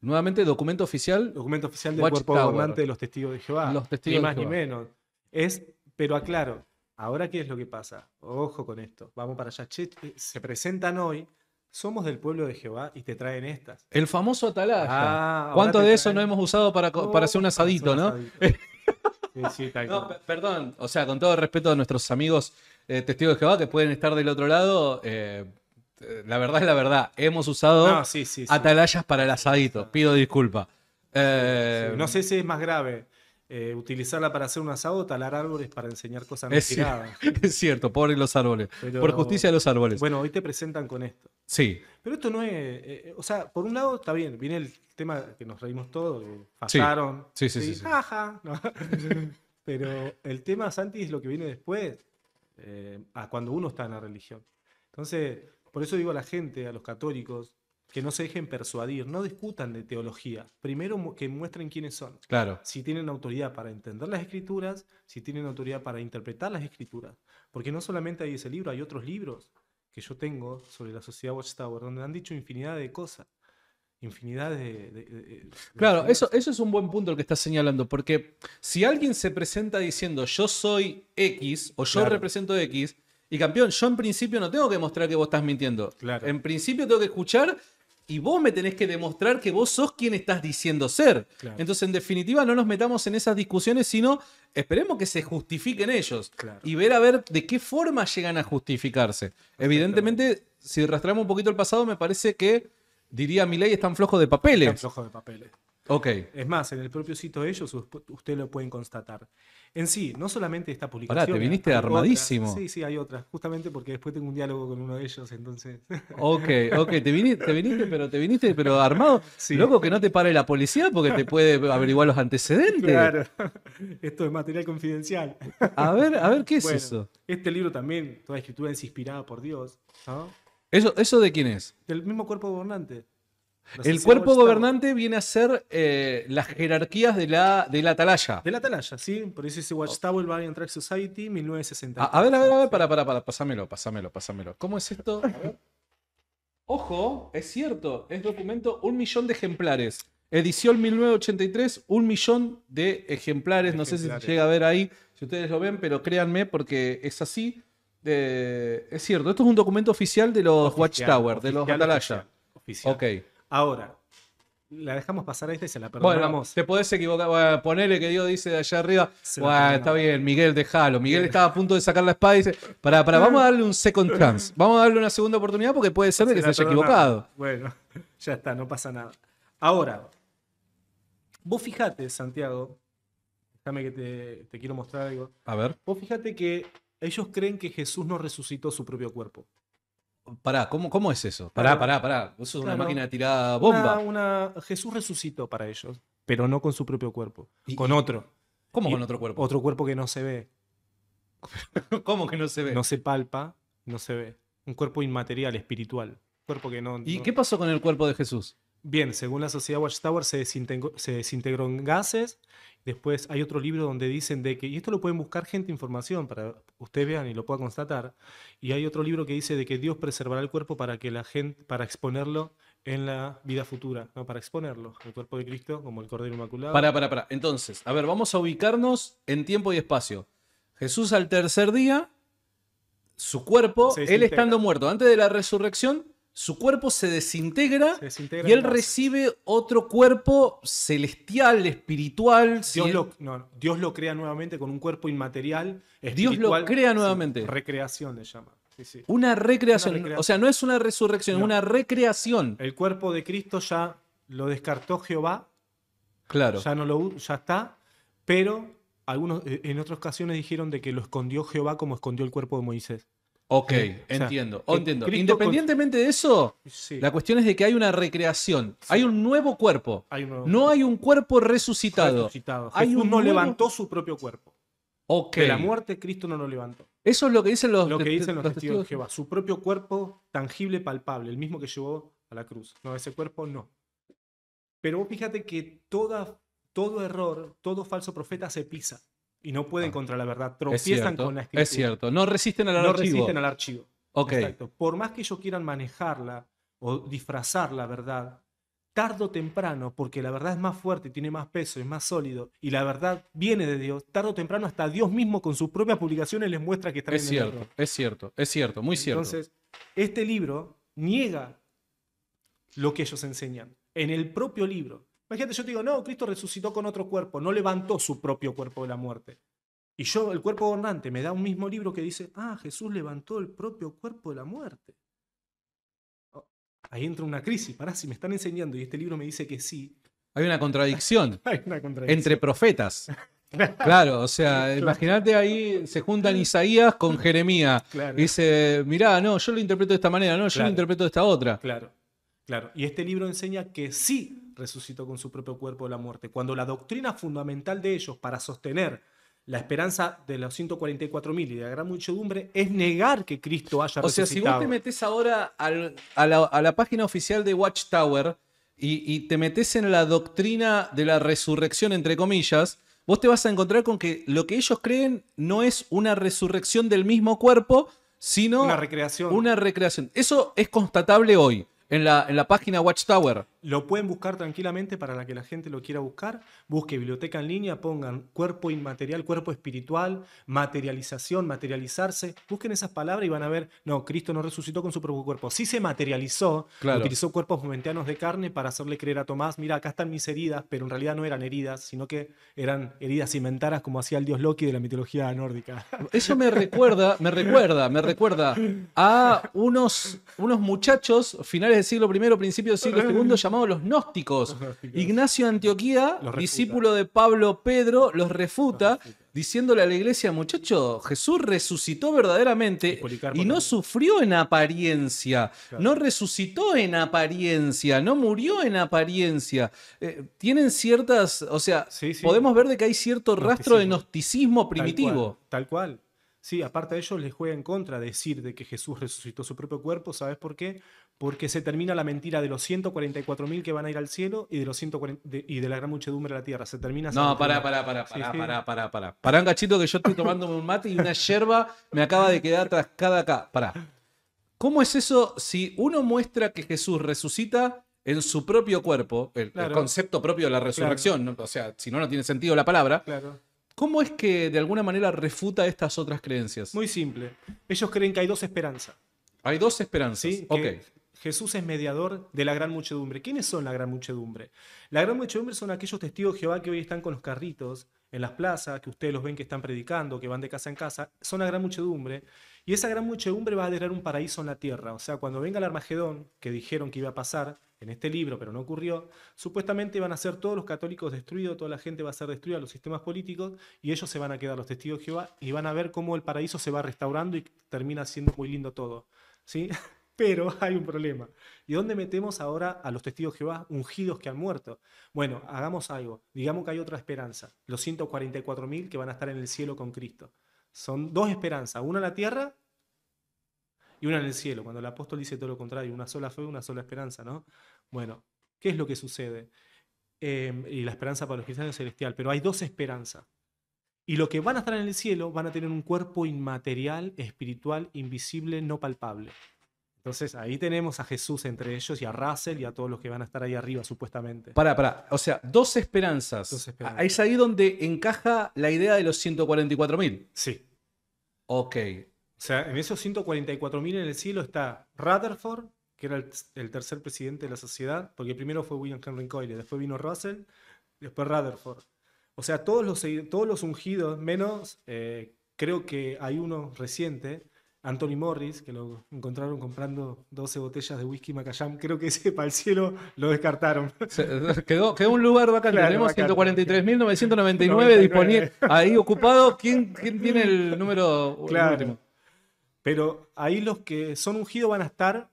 Nuevamente, documento oficial. Documento oficial del cuerpo de los testigos de Jehová. Los testigos ni más ni menos. Es, pero aclaro, ahora qué es lo que pasa. Ojo con esto. Vamos para allá. Eh, se presentan hoy somos del pueblo de Jehová y te traen estas. El famoso atalaya. Ah, ¿Cuánto de eso no hemos usado para, hacer un oh, asadito, no? sí, sí, perdón, o sea, con todo respeto a nuestros amigos eh, testigos de Jehová que pueden estar del otro lado, eh, eh, la verdad es la verdad. Hemos usado atalayas para el asadito. Pido disculpa. no sé si es más grave. Eh, utilizarla para hacer un asado, talar árboles para enseñar cosas es, cierto, es cierto, por los árboles. por justicia de los árboles. Bueno, hoy te presentan con esto. Sí. Pero esto no es. Eh, eh, o sea, por un lado está bien, viene el tema que nos reímos todos, pasaron. Sí, sí, sí. Jaja, Pero el tema, Santi, es lo que viene después, a cuando uno está en la religión. Entonces, por eso digo a la gente, a los católicos, que no se dejen persuadir, no discutan de teología, primero que muestren quiénes son. Claro. Si tienen autoridad para entender las escrituras, si tienen autoridad para interpretar las escrituras, porque no solamente hay ese libro, hay otros libros que yo tengo sobre la sociedad Watchtower donde han dicho infinidad de cosas. Infinidad de. claro, eso, eso es un buen punto el que estás señalando, porque si alguien se presenta diciendo yo soy X o yo represento X, y campeón, yo en principio no tengo que mostrar que vos estás mintiendo. Claro. En principio tengo que escuchar y vos me tenés que demostrar que vos sos quien estás diciendo ser. Entonces, en definitiva, no nos metamos en esas discusiones, sino esperemos que se justifiquen ellos y ver a ver de qué forma llegan a justificarse. Evidentemente, si arrastramos un poquito el pasado, me parece que, diría mi ley, están flojos de papeles. Están flojos de papeles. Ok. Es más, en el propio sitio de ellos usted lo pueden constatar en sí, no solamente esta publicación. te viniste armadísimo. Sí, sí, hay otra. justamente porque después tengo un diálogo con uno de ellos, entonces. Ok, ok, te viniste, pero te viniste pero armado. Loco que no te pare la policía porque te puede averiguar los antecedentes. Claro. Esto es material confidencial. A ver, a ver qué es eso. Este libro también, toda escritura es inspirada por Dios, ¿Eso, ¿Eso de quién es? Del mismo cuerpo gobernante el cuerpo gobernante viene a ser eh, las jerarquías de la, de atalaya. De la atalaya, sí. Por eso dice Watchtower Barbarian Track Society 1960. A, a, ver, a ver, a ver, para, para, para, pásamelo, pasámelo, pasámelo. ¿Cómo es esto? Ojo, es cierto, es documento un millón de ejemplares. Edición 1983, un millón de ejemplares. No sé si llega a ver ahí, si ustedes lo ven, pero créanme porque es así. es cierto, esto es un documento oficial de los Watchtower, de los Atalaya. Oficial. Ok. Ahora, la dejamos pasar a esta y se la perdonamos. te podés equivocar. Bueno, ponele que Dios dice de allá arriba. Bueno, está bien, Miguel, déjalo. Miguel estaba a punto de sacar la espada y dice: Para, para, ah. vamos a darle un second chance. Vamos a darle una segunda oportunidad porque puede ser que se, haya equivocado. Bueno, ya está, no pasa nada. Ahora, vos fijate, Santiago. Déjame que te, te quiero mostrar algo. A ver. Vos fijate que ellos creen que Jesús no resucitó su propio cuerpo. Pará, ¿cómo, cómo es eso? Pará, pará, pará. Eso es una máquina de tirada bomba. Una- Jesús resucitó para ellos, pero no con su propio cuerpo, Y- con otro. ¿Cómo con otro cuerpo? Otro cuerpo que no se ve, ¿Cómo que no se ve? no se palpa, no se ve. Un cuerpo inmaterial, espiritual. Cuerpo que no. ¿Y qué pasó con el cuerpo de Jesús? Bien, según la sociedad Watchtower se desintegró, en gases. Después hay otro libro donde dicen de que, y esto lo pueden buscar gente información para que ustedes vean y lo puedan constatar. Y hay otro libro que dice de que Dios preservará el cuerpo para que la gente, para exponerlo en la vida futura, ¿no? Para exponerlo, el cuerpo de Cristo como el Cordero Inmaculado. Para, para, para. Entonces, a ver, vamos a ubicarnos en tiempo y espacio. Jesús al tercer día, su cuerpo, él estando muerto, antes de la resurrección, su cuerpo se desintegra, y él recibe otro cuerpo celestial, espiritual. Dios, lo, Dios lo crea nuevamente con un cuerpo inmaterial. Dios lo crea nuevamente. Recreación le llama. Una, recreación. O sea, no es una resurrección, es una recreación. El cuerpo de Cristo ya lo descartó Jehová. Claro. Ya, no lo, ya está. Pero algunos, eh, en otras ocasiones dijeron de que lo escondió Jehová como escondió el cuerpo de Moisés. Ok, entiendo, Independientemente de eso, la cuestión es de que hay una recreación, hay un nuevo cuerpo, no hay un cuerpo resucitado. Hay no levantó su propio cuerpo. De la muerte Cristo no lo levantó. Eso es lo que dicen los, lo que dicen los, testigos, de Jehová, su propio cuerpo tangible, palpable, el mismo que llevó a la cruz. No, ese cuerpo no. Pero fíjate que todo error, todo falso profeta se pisa y no pueden ah. contra la verdad. Tropiezan con la escritura. Es cierto, no resisten al archivo. No resisten al archivo. Por más que ellos quieran manejarla o disfrazar la verdad, tarde o temprano, porque la verdad es más fuerte, tiene más peso, es más sólido, y la verdad viene de Dios, tarde o temprano hasta Dios mismo con sus propias publicaciones les muestra que está es cierto, Es cierto, es cierto, muy cierto. Entonces, este libro niega lo que ellos enseñan en el propio libro. Imagínate, yo te digo, no, Cristo resucitó con otro cuerpo, no levantó su propio cuerpo de la muerte. Y yo, el cuerpo gobernante, me da un mismo libro que dice, ah, Jesús levantó el propio cuerpo de la muerte. Oh, ahí entra una crisis, pará, si me están enseñando y este libro me dice que sí. Hay una contradicción, entre profetas. Claro, o sea, imagínate ahí, se juntan Isaías con Jeremías. Y dice, mirá, no, yo lo interpreto de esta manera, no, yo lo interpreto de esta otra. Claro, claro. Y este libro enseña que sí resucitó con su propio cuerpo de la muerte. Cuando la doctrina fundamental de ellos para sostener la esperanza de los 144.000 y de la gran muchedumbre es negar que Cristo haya resucitado. O sea, si vos te metes ahora a, la, página oficial de Watchtower y, te metes en la doctrina de la resurrección, entre comillas, vos te vas a encontrar con que lo que ellos creen no es una resurrección del mismo cuerpo, sino una recreación. Una recreación. Eso es constatable hoy en la, en la página Watchtower. Lo pueden buscar tranquilamente para la que la gente lo quiera buscar. Busque biblioteca en línea, pongan cuerpo inmaterial, cuerpo espiritual, materialización, materializarse. Busquen esas palabras y van a ver, no, Cristo no resucitó con su propio cuerpo. Sí se materializó, utilizó cuerpos momentáneos de carne para hacerle creer a Tomás, mira, acá están mis heridas, pero en realidad no eran heridas, sino que eran heridas inventadas como hacía el dios Loki de la mitología nórdica. Eso me recuerda, me recuerda, me recuerda a unos, unos muchachos finales del siglo I, principios del siglo II los gnósticos. Ignacio Antioquía, discípulo de Pablo Pedro, los refuta, diciéndole a la iglesia, muchacho, Jesús resucitó verdaderamente y, no sufrió en apariencia, no resucitó en apariencia, no murió en apariencia. Eh, tienen ciertas, o sea, podemos ver de que hay cierto rastro de gnosticismo primitivo. Tal cual. Sí, aparte de ellos les juega en contra decir de que Jesús resucitó su propio cuerpo, ¿sabes por qué? porque se termina la mentira de los 144.000 que van a ir al cielo y de la gran muchedumbre a la tierra. Se termina. No, pará, pará, pará, pará, pará, pará, pará. un cachito que yo estoy tomándome un mate y una yerba me acaba de quedar cada acá. Pará. ¿Cómo es eso si uno muestra que Jesús resucita en su propio cuerpo, el, concepto propio de la resurrección, o sea, si no, no tiene sentido la palabra? Claro. ¿Cómo es que de alguna manera refuta estas otras creencias? Muy simple. Ellos creen que hay dos esperanzas. Hay dos esperanzas. Sí, okay. Jesús es mediador de la gran muchedumbre. ¿Quiénes son la gran muchedumbre? La gran muchedumbre son aquellos testigos de Jehová que hoy están con los carritos en las plazas, que ustedes los ven que están predicando, que van de casa en casa. Son la gran muchedumbre. Y esa gran muchedumbre va a generar un paraíso en la tierra. O sea, cuando venga el Armagedón, que dijeron que iba a pasar en este libro, pero no ocurrió, supuestamente van a ser todos los católicos destruidos, toda la gente va a ser destruida, los sistemas políticos, y ellos se van a quedar los testigos de Jehová y van a ver cómo el paraíso se va restaurando y termina siendo muy lindo todo. ¿Sí? Pero hay un problema. ¿Y dónde metemos ahora a los testigos de Jehová ungidos que han muerto? Bueno, hagamos algo. Digamos que hay otra esperanza. Los 144.000 que van a estar en el cielo con Cristo. Son dos esperanzas. Una en la tierra y una en el cielo. Cuando el apóstol dice todo lo contrario, una sola fe, una sola esperanza, ¿no? Bueno, ¿qué es lo que sucede? Em, y la esperanza para los cristianos es celestial. Pero hay dos esperanzas. Y los que van a estar en el cielo van a tener un cuerpo inmaterial, espiritual, invisible, no palpable. Entonces ahí tenemos a Jesús entre ellos y a Russell y a todos los que van a estar ahí arriba, supuestamente. Para pará. O sea, dos esperanzas. Ahí Es ahí donde encaja la idea de los 144.000. Sí. Ok. O sea, en esos 144.000 en el cielo está Rutherford, que era el, tercer presidente de la sociedad, porque primero fue William Henry Coyle, después vino Russell, después Rutherford. O sea, todos los, todos los ungidos, menos eh, creo que hay uno reciente, Anthony Morris, que lo encontraron comprando 12 botellas de whisky macallan creo que ese para el cielo lo descartaron. quedó, un lugar vacante, tenemos 143.999 disponibles ahí ocupado. ¿Quién, tiene el número claro. Pero ahí los que son ungidos van a estar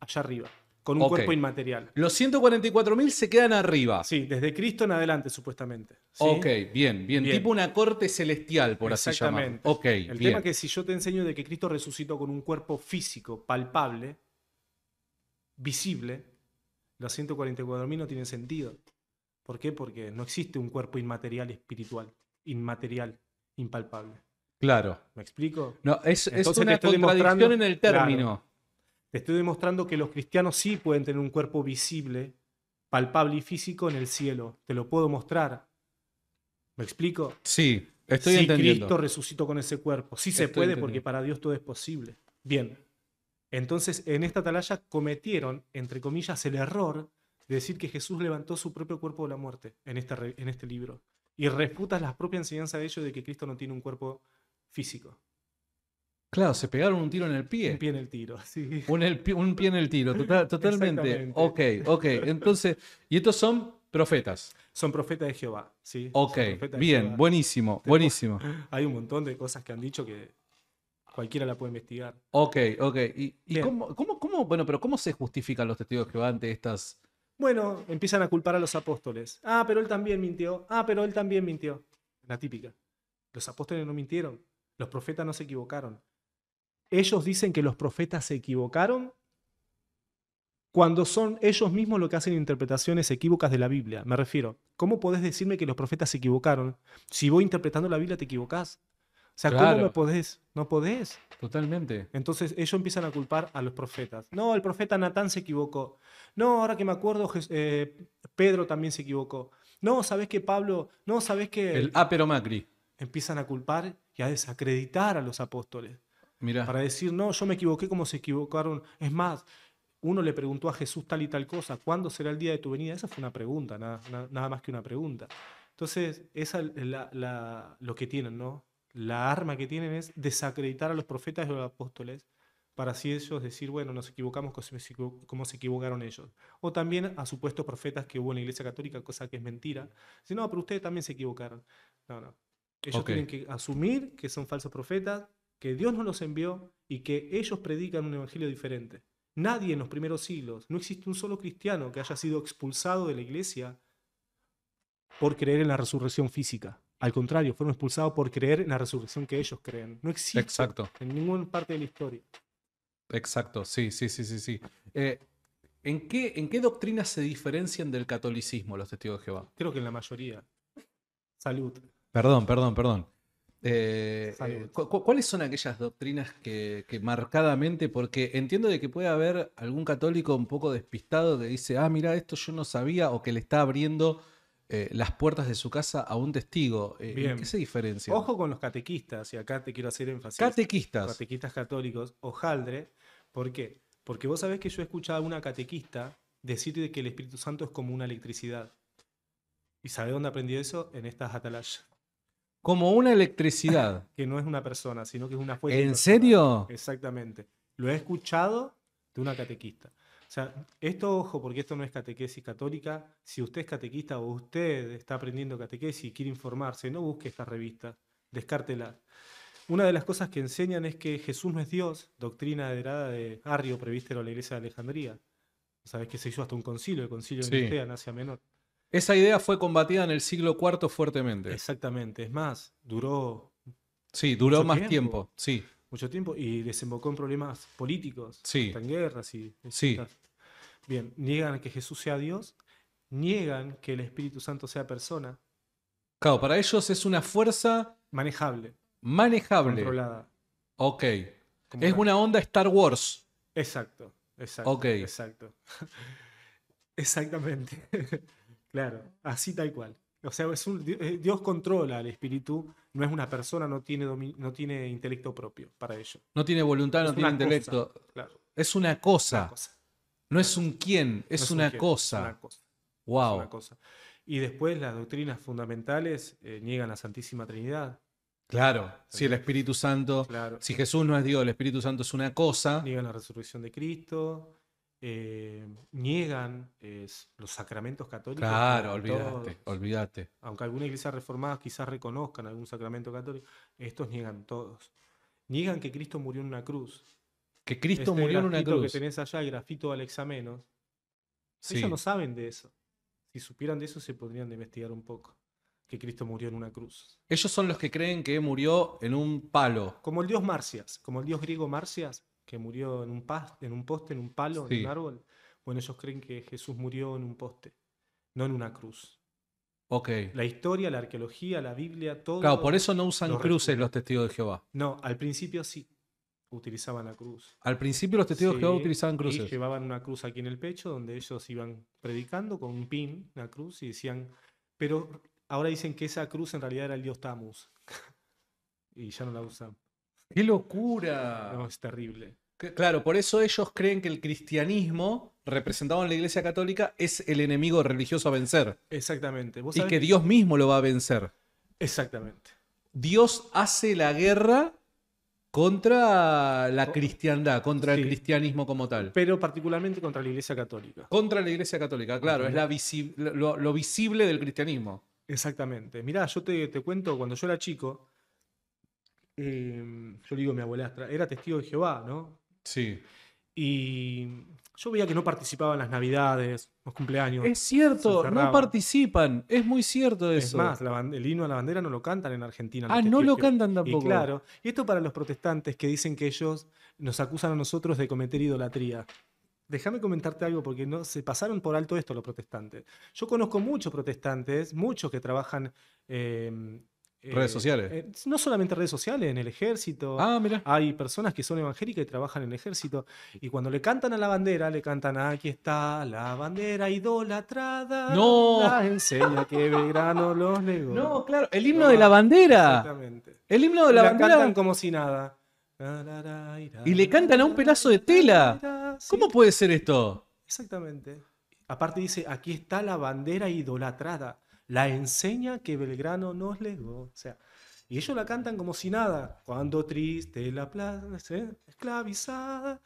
allá arriba con un cuerpo inmaterial. Los 144.000 se quedan arriba. Sí, desde Cristo en adelante, supuestamente. Ok, bien, bien, Tipo una corte celestial, por así llamarlo. El tema es que si yo te enseño de que Cristo resucitó con un cuerpo físico, palpable, visible, los 144.000 no tienen sentido. ¿Por qué? Porque no existe un cuerpo inmaterial espiritual, inmaterial, impalpable. Claro. ¿Me explico? No, es, una contradicción en el término. Te estoy demostrando que los cristianos sí pueden tener un cuerpo visible, palpable y físico en el cielo. Te lo puedo mostrar. ¿Me explico? Sí, estoy entendiendo. Cristo resucitó con ese cuerpo. Sí se puede porque para Dios todo es posible. Bien. Entonces, en esta atalaya cometieron, entre comillas, el error de decir que Jesús levantó su propio cuerpo de la muerte en, en este libro. Y refutas las propias enseñanzas de ellos de que Cristo no tiene un cuerpo físico. Claro, se pegaron un tiro en el pie. Un pie en el tiro, sí. Un, pie en el tiro, totalmente. Ok, ok. Entonces, y estos son profetas. Son profetas de Jehová, sí. Ok, bien, buenísimo, buenísimo. Hay un montón de cosas que han dicho que cualquiera la puede investigar. Ok, ok. ¿Y, cómo, cómo, bueno, pero cómo se justifican los testigos de Jehová ante estas... Bueno, empiezan a culpar a los apóstoles. Ah, pero él también mintió. Ah, pero él también mintió. La típica. Los apóstoles no mintieron. Los profetas no se equivocaron ellos dicen que los profetas se equivocaron cuando son ellos mismos los que hacen interpretaciones equívocas de la Biblia. Me refiero, ¿cómo podés decirme que los profetas se equivocaron? Si voy interpretando la Biblia te equivocás. O sea, ¿cómo me podés? No podés. Totalmente. Entonces ellos empiezan a culpar a los profetas. No, el profeta Natán se equivocó. No, ahora que me acuerdo, eh, Pedro también se equivocó. No, sabes que Pablo, no, sabes que... El ápero Macri. Empiezan a culpar y a desacreditar a los apóstoles para decir, no, yo me equivoqué como se equivocaron. Es más, uno le preguntó a Jesús tal y tal cosa, ¿cuándo será el día de tu venida? Esa fue una pregunta, nada, más que una pregunta. Entonces, esa es lo que tienen, ¿no? La arma que tienen es desacreditar a los profetas y a los apóstoles para así ellos decir, bueno, nos equivocamos como se equivocaron ellos. O también a supuestos profetas que hubo en la Iglesia Católica, cosa que es mentira. Si no, pero ustedes también se equivocaron. No, no. Ellos tienen que asumir que son falsos profetas, que Dios nos los envió y que ellos predican un evangelio diferente. Nadie en los primeros siglos, no existe un solo cristiano que haya sido expulsado de la iglesia por creer en la resurrección física. Al contrario, fueron expulsados por creer en la resurrección que ellos creen. No existe en ninguna parte de la historia. Exacto, sí, sí, sí, sí, sí. Eh, ¿en, qué, ¿En qué doctrinas se diferencian del catolicismo los testigos de Jehová? Creo que en la mayoría. Salud. Perdón, perdón, perdón. Eh, eh, ¿Cuáles son aquellas doctrinas que, marcadamente, porque entiendo de que puede haber algún católico un poco despistado que dice, ah, mira, esto yo no sabía, o que le está abriendo eh, las puertas de su casa a un testigo? ¿Qué se diferencia? Ojo con los catequistas, y acá te quiero hacer énfasis. Catequistas. Catequistas católicos, ojaldre ¿por qué? Porque vos sabés que yo he escuchado a una catequista decirte que el Espíritu Santo es como una electricidad. ¿Y ¿sabés dónde aprendí eso? En estas atalayas como una electricidad. que no es una persona, sino que es una fuente. ¿En serio? Exactamente. Lo he escuchado de una catequista. O sea, esto, ojo, porque esto no es catequesis católica. Si usted es catequista o usted está aprendiendo catequesis y quiere informarse, no busque esta revista. descártela. Una de las cosas que enseñan es que Jesús no es Dios, doctrina heredada de Arrio, prevista en la iglesia de Alejandría. Sabes que se hizo hasta un concilio, el concilio de Nicea Menor. Esa idea fue combatida en el siglo IV fuertemente. Exactamente, es más, duró... Sí, duró más tiempo. sí. Mucho tiempo y desembocó en problemas políticos, sí. en guerras y... Sí. Bien, niegan que Jesús sea Dios, niegan que el Espíritu Santo sea persona. Claro, para ellos es una fuerza... Manejable. Manejable. Controlada. Ok. es una... onda Star Wars. Exacto, exacto. Ok. Exacto. Exactamente. Claro, así tal cual. O sea, eh, Dios controla al espíritu, no es una persona, no tiene, no tiene intelecto propio para ello. No tiene voluntad, no tiene intelecto. Es una cosa. No es un quién, es, una, cosa. Wow. Y después las doctrinas fundamentales eh, niegan la Santísima Trinidad. Claro, si el Espíritu Santo, si Jesús no es Dios, el Espíritu Santo es una cosa. Niegan la resurrección de Cristo, eh, niegan los sacramentos católicos. Claro, olvídate, olvídate. Aunque alguna iglesia reformadas quizás reconozcan algún sacramento católico, estos niegan todos. Niegan que Cristo murió en una cruz. Que Cristo este murió en una cruz. que tenés allá, el grafito Alexamenos. Sí. Ellos no saben de eso. Si supieran de eso, se podrían investigar un poco que Cristo murió en una cruz. Ellos son los que creen que murió en un palo. Como el dios Marcias, como el dios griego Marcias, que murió en un, en un poste, en un palo, en un árbol. Bueno, ellos creen que Jesús murió en un poste, no en una cruz. Ok. La historia, la arqueología, la Biblia, todo. Claro, por eso no usan cruces los testigos de Jehová. No, al principio sí utilizaban la cruz. Al principio los testigos de Jehová utilizaban cruces. llevaban una cruz aquí en el pecho donde ellos iban predicando con un pin, una cruz, y decían, pero ahora dicen que esa cruz en realidad era el dios Tamus. y ya no la usan. ¡Qué locura! es terrible. claro, por eso ellos creen que el cristianismo, representado en la Iglesia Católica, es el enemigo religioso a vencer. Exactamente. y que Dios mismo lo va a vencer. Exactamente. Dios hace la guerra contra la oh. cristiandad, contra el cristianismo como tal. Pero particularmente contra la Iglesia Católica. Contra la Iglesia Católica, claro, es lo, visible del cristianismo. Exactamente. Mirá, yo te, te cuento, cuando yo era chico, eh, yo digo mi abuelastra, era testigo de Jehová, ¿no? Sí. Y yo veía que no participaban las navidades, los cumpleaños. Es cierto, no participan, es muy cierto eso. Es más, el himno a la bandera no lo cantan en Argentina. Ah, no lo cantan tampoco. Y claro, y esto para los protestantes que dicen que ellos nos acusan a nosotros de cometer idolatría. Déjame comentarte algo porque no se pasaron por alto esto los protestantes. Yo conozco muchos protestantes, muchos que trabajan em, Redes eh, sociales. Eh, no solamente redes sociales, en el ejército. Ah, mira. Hay personas que son evangélicas y trabajan en el ejército. Y cuando le cantan a la bandera, le cantan: Aquí está la bandera idolatrada. No. La enseña que verano los negó. No, claro. El himno de la bandera. Exactamente. El himno de la, la bandera. cantan como si nada. Y le cantan a un pedazo de tela. ¿Cómo puede ser esto? Exactamente. Aparte dice: Aquí está la bandera idolatrada la enseña que Belgrano nos legó. O sea, y ellos la cantan como si nada. Cuando triste la plaza esclavizada.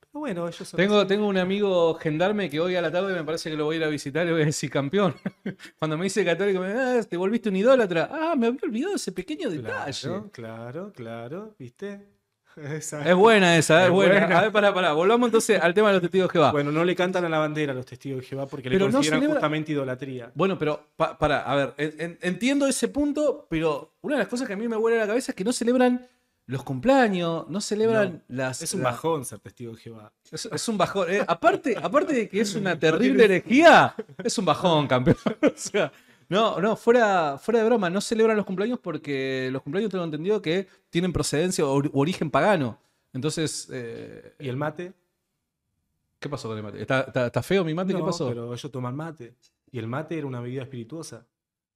Pero bueno, ellos son Tengo, tengo un amigo gendarme que hoy a la tarde me parece que lo voy a ir a visitar y voy a decir campeón. Cuando me dice católico, me ah, te volviste un idólatra. Ah, me había olvidado ese pequeño detalle. Claro, claro, claro. ¿Viste? Es buena esa, es, buena. A ver, pará, pará. Volvamos entonces al tema de los testigos de Jehová. Bueno, no le cantan a la bandera a los testigos de Jehová porque le consideran justamente idolatría. Bueno, pero para, a ver, entiendo ese punto, pero una de las cosas que a mí me vuelve a la cabeza es que no celebran los cumpleaños, no celebran las. Es un bajón ser testigo de Jehová. Es, un bajón. Eh, aparte, aparte de que es una terrible herejía, es un bajón, campeón. O sea, no, no, fuera, fuera de broma, no celebran los cumpleaños porque los cumpleaños tengo entendido que tienen procedencia o origen pagano. Entonces. Eh, ¿Y el mate? ¿Qué pasó con el mate? ¿Está, feo mi mate? ¿Qué pasó? Pero ellos toman mate. Y el mate era una bebida espirituosa.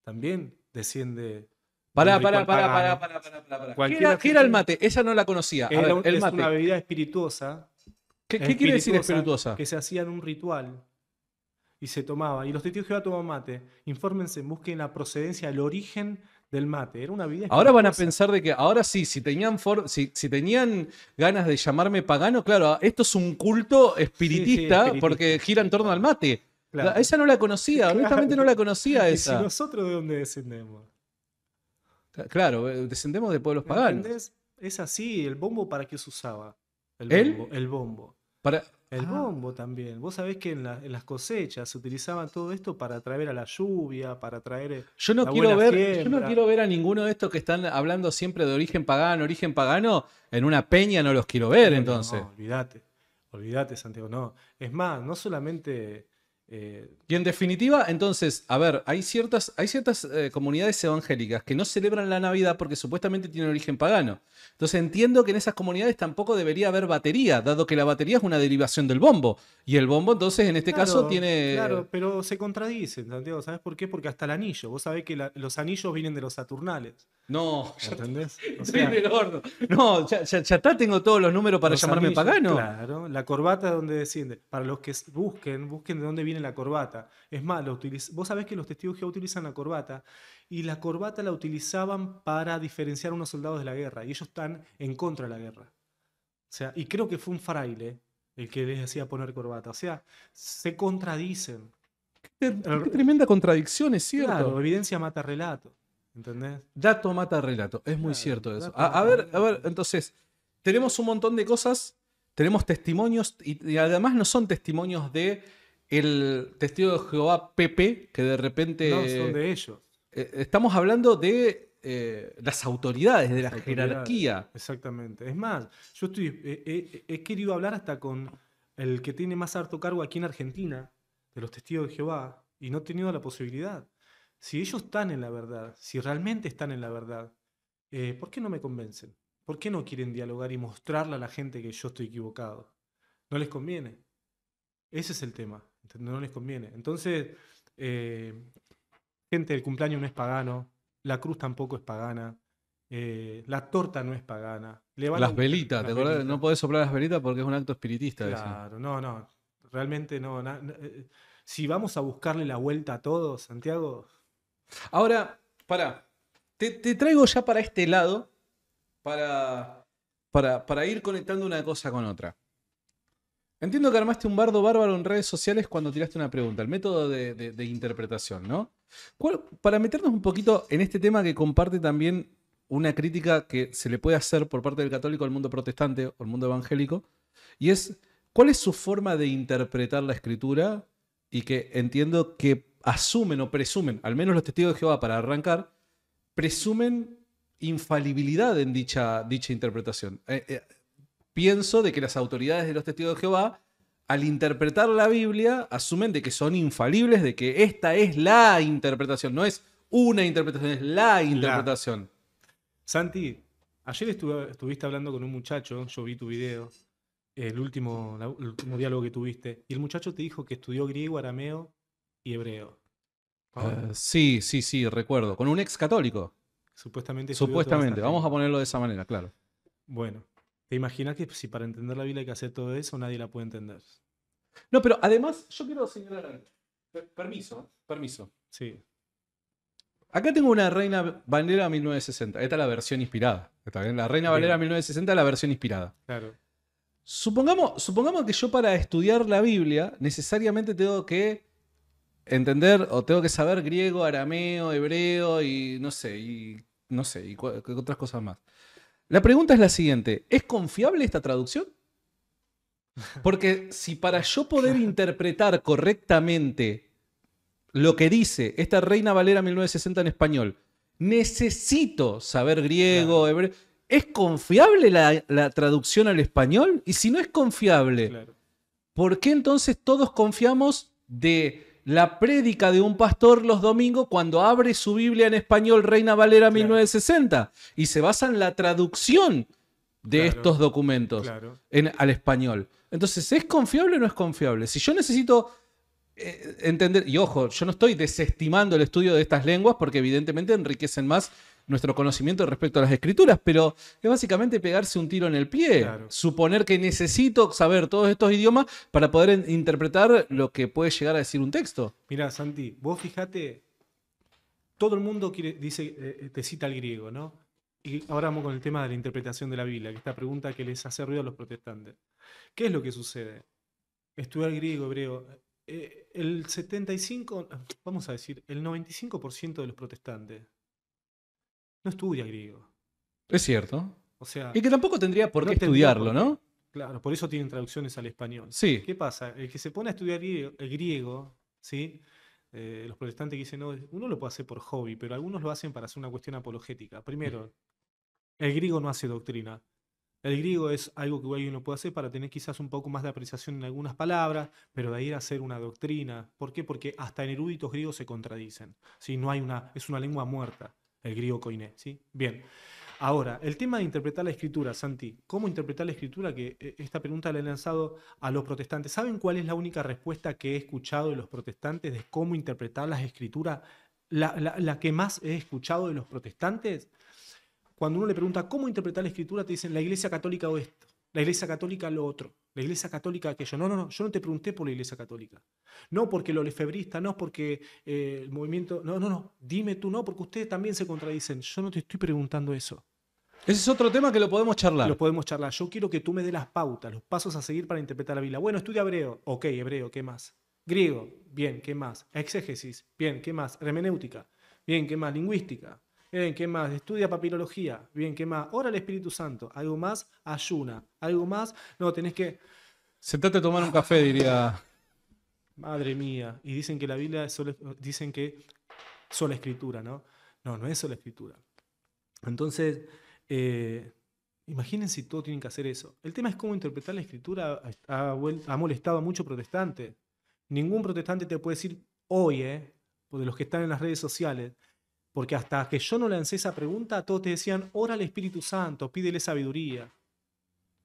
También desciende. Pará, pará, pará, pará, pará, ¿Qué, era, el mate? Ella no la conocía. el es una bebida espirituosa. ¿Qué, quiere decir espirituosa? Que se hacía en un ritual y se tomaba. Y los que de a tomar mate. Infórmense, busquen la procedencia, el origen del mate. Era una vida. Ahora van a pensar de que, ahora sí, si tenían, si, tenían ganas de llamarme pagano, claro, esto es un culto espiritista, porque gira en torno al mate. esa no la conocía, honestamente no la conocía esa. ¿Y nosotros de dónde descendemos? Claro, eh, descendemos de pueblos paganos. Es así, el bombo para qué se usaba. El bombo. ¿El? bombo. Para, el ah. bombo también. Vos sabés que en, las cosechas se utilizaba todo esto para traer a la lluvia, para traer. Eh, yo no, quiero ver, yo no quiero ver a ninguno de estos que están hablando siempre de origen pagano, origen pagano. En una peña no los quiero ver, entonces. No, olvídate. Olvídate, Santiago. No. Es más, no solamente y en definitiva, entonces, a ver, hay ciertas, hay ciertas eh, comunidades evangélicas que no celebran la Navidad porque supuestamente tienen origen pagano. Entonces entiendo que en esas comunidades tampoco debería haber batería, dado que la batería es una derivación del bombo. Y el bombo entonces en este caso tiene... Claro, pero se contradice, Santiago. ¿Sabes por qué? Porque hasta el anillo. Vos sabés que los anillos vienen de los Saturnales. No, ¿entendés? No, ya, ya, tengo todos los números para llamarme pagano. Claro, la corbata donde desciende. Para los que busquen, busquen de dónde viene la corbata. Es más, vos sabés que los testigos que utilizan la corbata y la corbata la utilizaban para diferenciar a unos soldados de la guerra y ellos están en contra de la guerra. O sea, y creo que fue un fraile el que les hacía poner corbata. O sea, se contradicen. Qué, tremenda contradicción, es cierto. Claro, evidencia mata relato. ¿Entendés? Dato mata relato, es muy cierto eso. A, ver, a ver, entonces, tenemos un montón de cosas tenemos testimonios y, además no son testimonios de el testigo de Jehová Pepe, que de repente... No, son de ellos. Eh, estamos hablando de eh, las autoridades, de la jerarquía. Exactamente. Es más, yo estoy, eh, he querido hablar hasta con el que tiene más harto cargo aquí en Argentina, de los testigos de Jehová, y no he tenido la posibilidad. Si ellos están en la verdad, si realmente están en la verdad, ¿por qué no me convencen? ¿Por qué no quieren dialogar y mostrarle a la gente que yo estoy equivocado? No les conviene. Ese es el tema no les conviene. Entonces, eh, gente, el cumpleaños no es pagano, la cruz tampoco es pagana, eh, la torta no es pagana. las velitas, ¿te No podés soplar las velitas porque es un acto espiritista. Claro, no, no, realmente no. Eh, si vamos a buscarle la vuelta a todo, Santiago. Ahora, para, te, traigo ya para este lado, para, para ir conectando una cosa con otra. Entiendo que armaste un bardo bárbaro en redes sociales cuando tiraste una pregunta, el método de, interpretación, ¿no? para meternos un poquito en este tema que comparte también una crítica que se le puede hacer por parte del católico al mundo protestante o al mundo evangélico, y es cuál es su forma de interpretar la escritura y que entiendo que asumen o presumen, al menos los testigos de Jehová para arrancar, presumen infalibilidad en dicha, dicha interpretación. Eh, eh, pienso de que las autoridades de los testigos de Jehová, al interpretar la Biblia, asumen de que son infalibles, de que esta es la interpretación, no es una interpretación, es la interpretación. Santi, ayer estuviste hablando con un muchacho, yo vi tu video, el último, diálogo que tuviste, y el muchacho te dijo que estudió griego, arameo y hebreo. Ah, sí, sí, sí, recuerdo. Con un ex católico. Supuestamente. Supuestamente, vamos a ponerlo de esa manera, claro. Bueno, ¿Te imaginas que pues, si para entender la Biblia hay que hacer todo eso, nadie la puede entender? No, pero además, yo quiero señalar. permiso, ¿eh? permiso. Sí. Acá tengo una Reina Valera 1960. Esta es la versión inspirada. La Reina Valera 1960 es la versión inspirada. Claro. Supongamos, supongamos que yo para estudiar la Biblia necesariamente tengo que entender o tengo que saber griego, arameo, hebreo y no sé, y no sé, y otras cosas más. La pregunta es la siguiente, ¿es confiable esta traducción? Porque si para yo poder interpretar correctamente lo que dice esta Reina Valera 1960 en español, necesito saber griego, hebreo. ¿Es confiable la, traducción al español? Y si no es confiable, ¿por qué entonces todos confiamos de la prédica de un pastor los domingos cuando abre su Biblia en español Reina Valera 1960 y se basa en la traducción de estos documentos al español. Entonces, ¿es confiable o no es confiable? Si yo necesito eh, entender, y ojo, yo no estoy desestimando el estudio de estas lenguas porque evidentemente enriquecen más nuestro conocimiento respecto a las escrituras, pero es básicamente pegarse un tiro en el pie, suponer que necesito saber todos estos idiomas para poder interpretar lo que puede llegar a decir un texto. Mira, Santi, vos fijate, todo el mundo dice, eh, te cita al griego, ¿no? Y ahora vamos con el tema de la interpretación de la Biblia, que esta pregunta que les hace ruido a los protestantes. ¿Qué es lo que sucede? Estudiar griego, hebreo, eh, el 75, vamos a decir, el 95% de los protestantes no estudia griego. Es cierto. O sea. Y que tampoco tendría por qué estudiarlo, ¿no? Claro, por eso tienen traducciones al español. Sí. ¿Qué pasa? El que se pone a estudiar griego, ¿sí? Eh, los protestantes dicen, no, uno lo puede hacer por hobby, pero algunos lo hacen para hacer una cuestión apologética. Primero, el griego no hace doctrina. El griego es algo que uno puede hacer para tener quizás un poco más de apreciación en algunas palabras, pero de ahí a hacer una doctrina. ¿Por qué? Porque hasta en eruditos griegos se contradicen. No hay una, es una lengua muerta el griego koiné, e, ¿sí? Bien. Ahora, el tema de interpretar la escritura, Santi, ¿cómo interpretar la escritura? Que eh, esta pregunta la he lanzado a los protestantes. ¿Saben cuál es la única respuesta que he escuchado de los protestantes de cómo interpretar las escrituras? La, la, la que más he escuchado de los protestantes, cuando uno le pregunta cómo interpretar la escritura, te dicen la iglesia católica o esto la Iglesia Católica lo otro, la Iglesia Católica aquello. No, no, no, yo no te pregunté por la Iglesia Católica. No porque lo lefebrista, no porque eh, el movimiento... No, no, no, dime tú no, porque ustedes también se contradicen. Yo no te estoy preguntando eso. Ese es otro tema que lo podemos charlar. Lo podemos charlar. Yo quiero que tú me des las pautas, los pasos a seguir para interpretar la Biblia. Bueno, estudia hebreo. Ok, hebreo, ¿qué más? Griego, bien, ¿qué más? Exégesis, bien, ¿qué más? Hermenéutica, bien, ¿qué más? Lingüística, Bien, ¿qué más? Estudia papirología. Bien, ¿qué más? Ora al Espíritu Santo. Algo más, ayuna. Algo más, no, tenés que... Sentate a tomar un café, diría. Madre mía. Y dicen que la Biblia es solo, dicen que solo escritura, ¿no? No, no es solo escritura. Entonces, eh, imagínense si todos tienen que hacer eso. El tema es cómo interpretar la escritura ha, molestado a muchos protestantes. Ningún protestante te puede decir, oye, eh, de los que están en las redes sociales, porque hasta que yo no lancé esa pregunta, todos te decían, ora al Espíritu Santo, pídele sabiduría.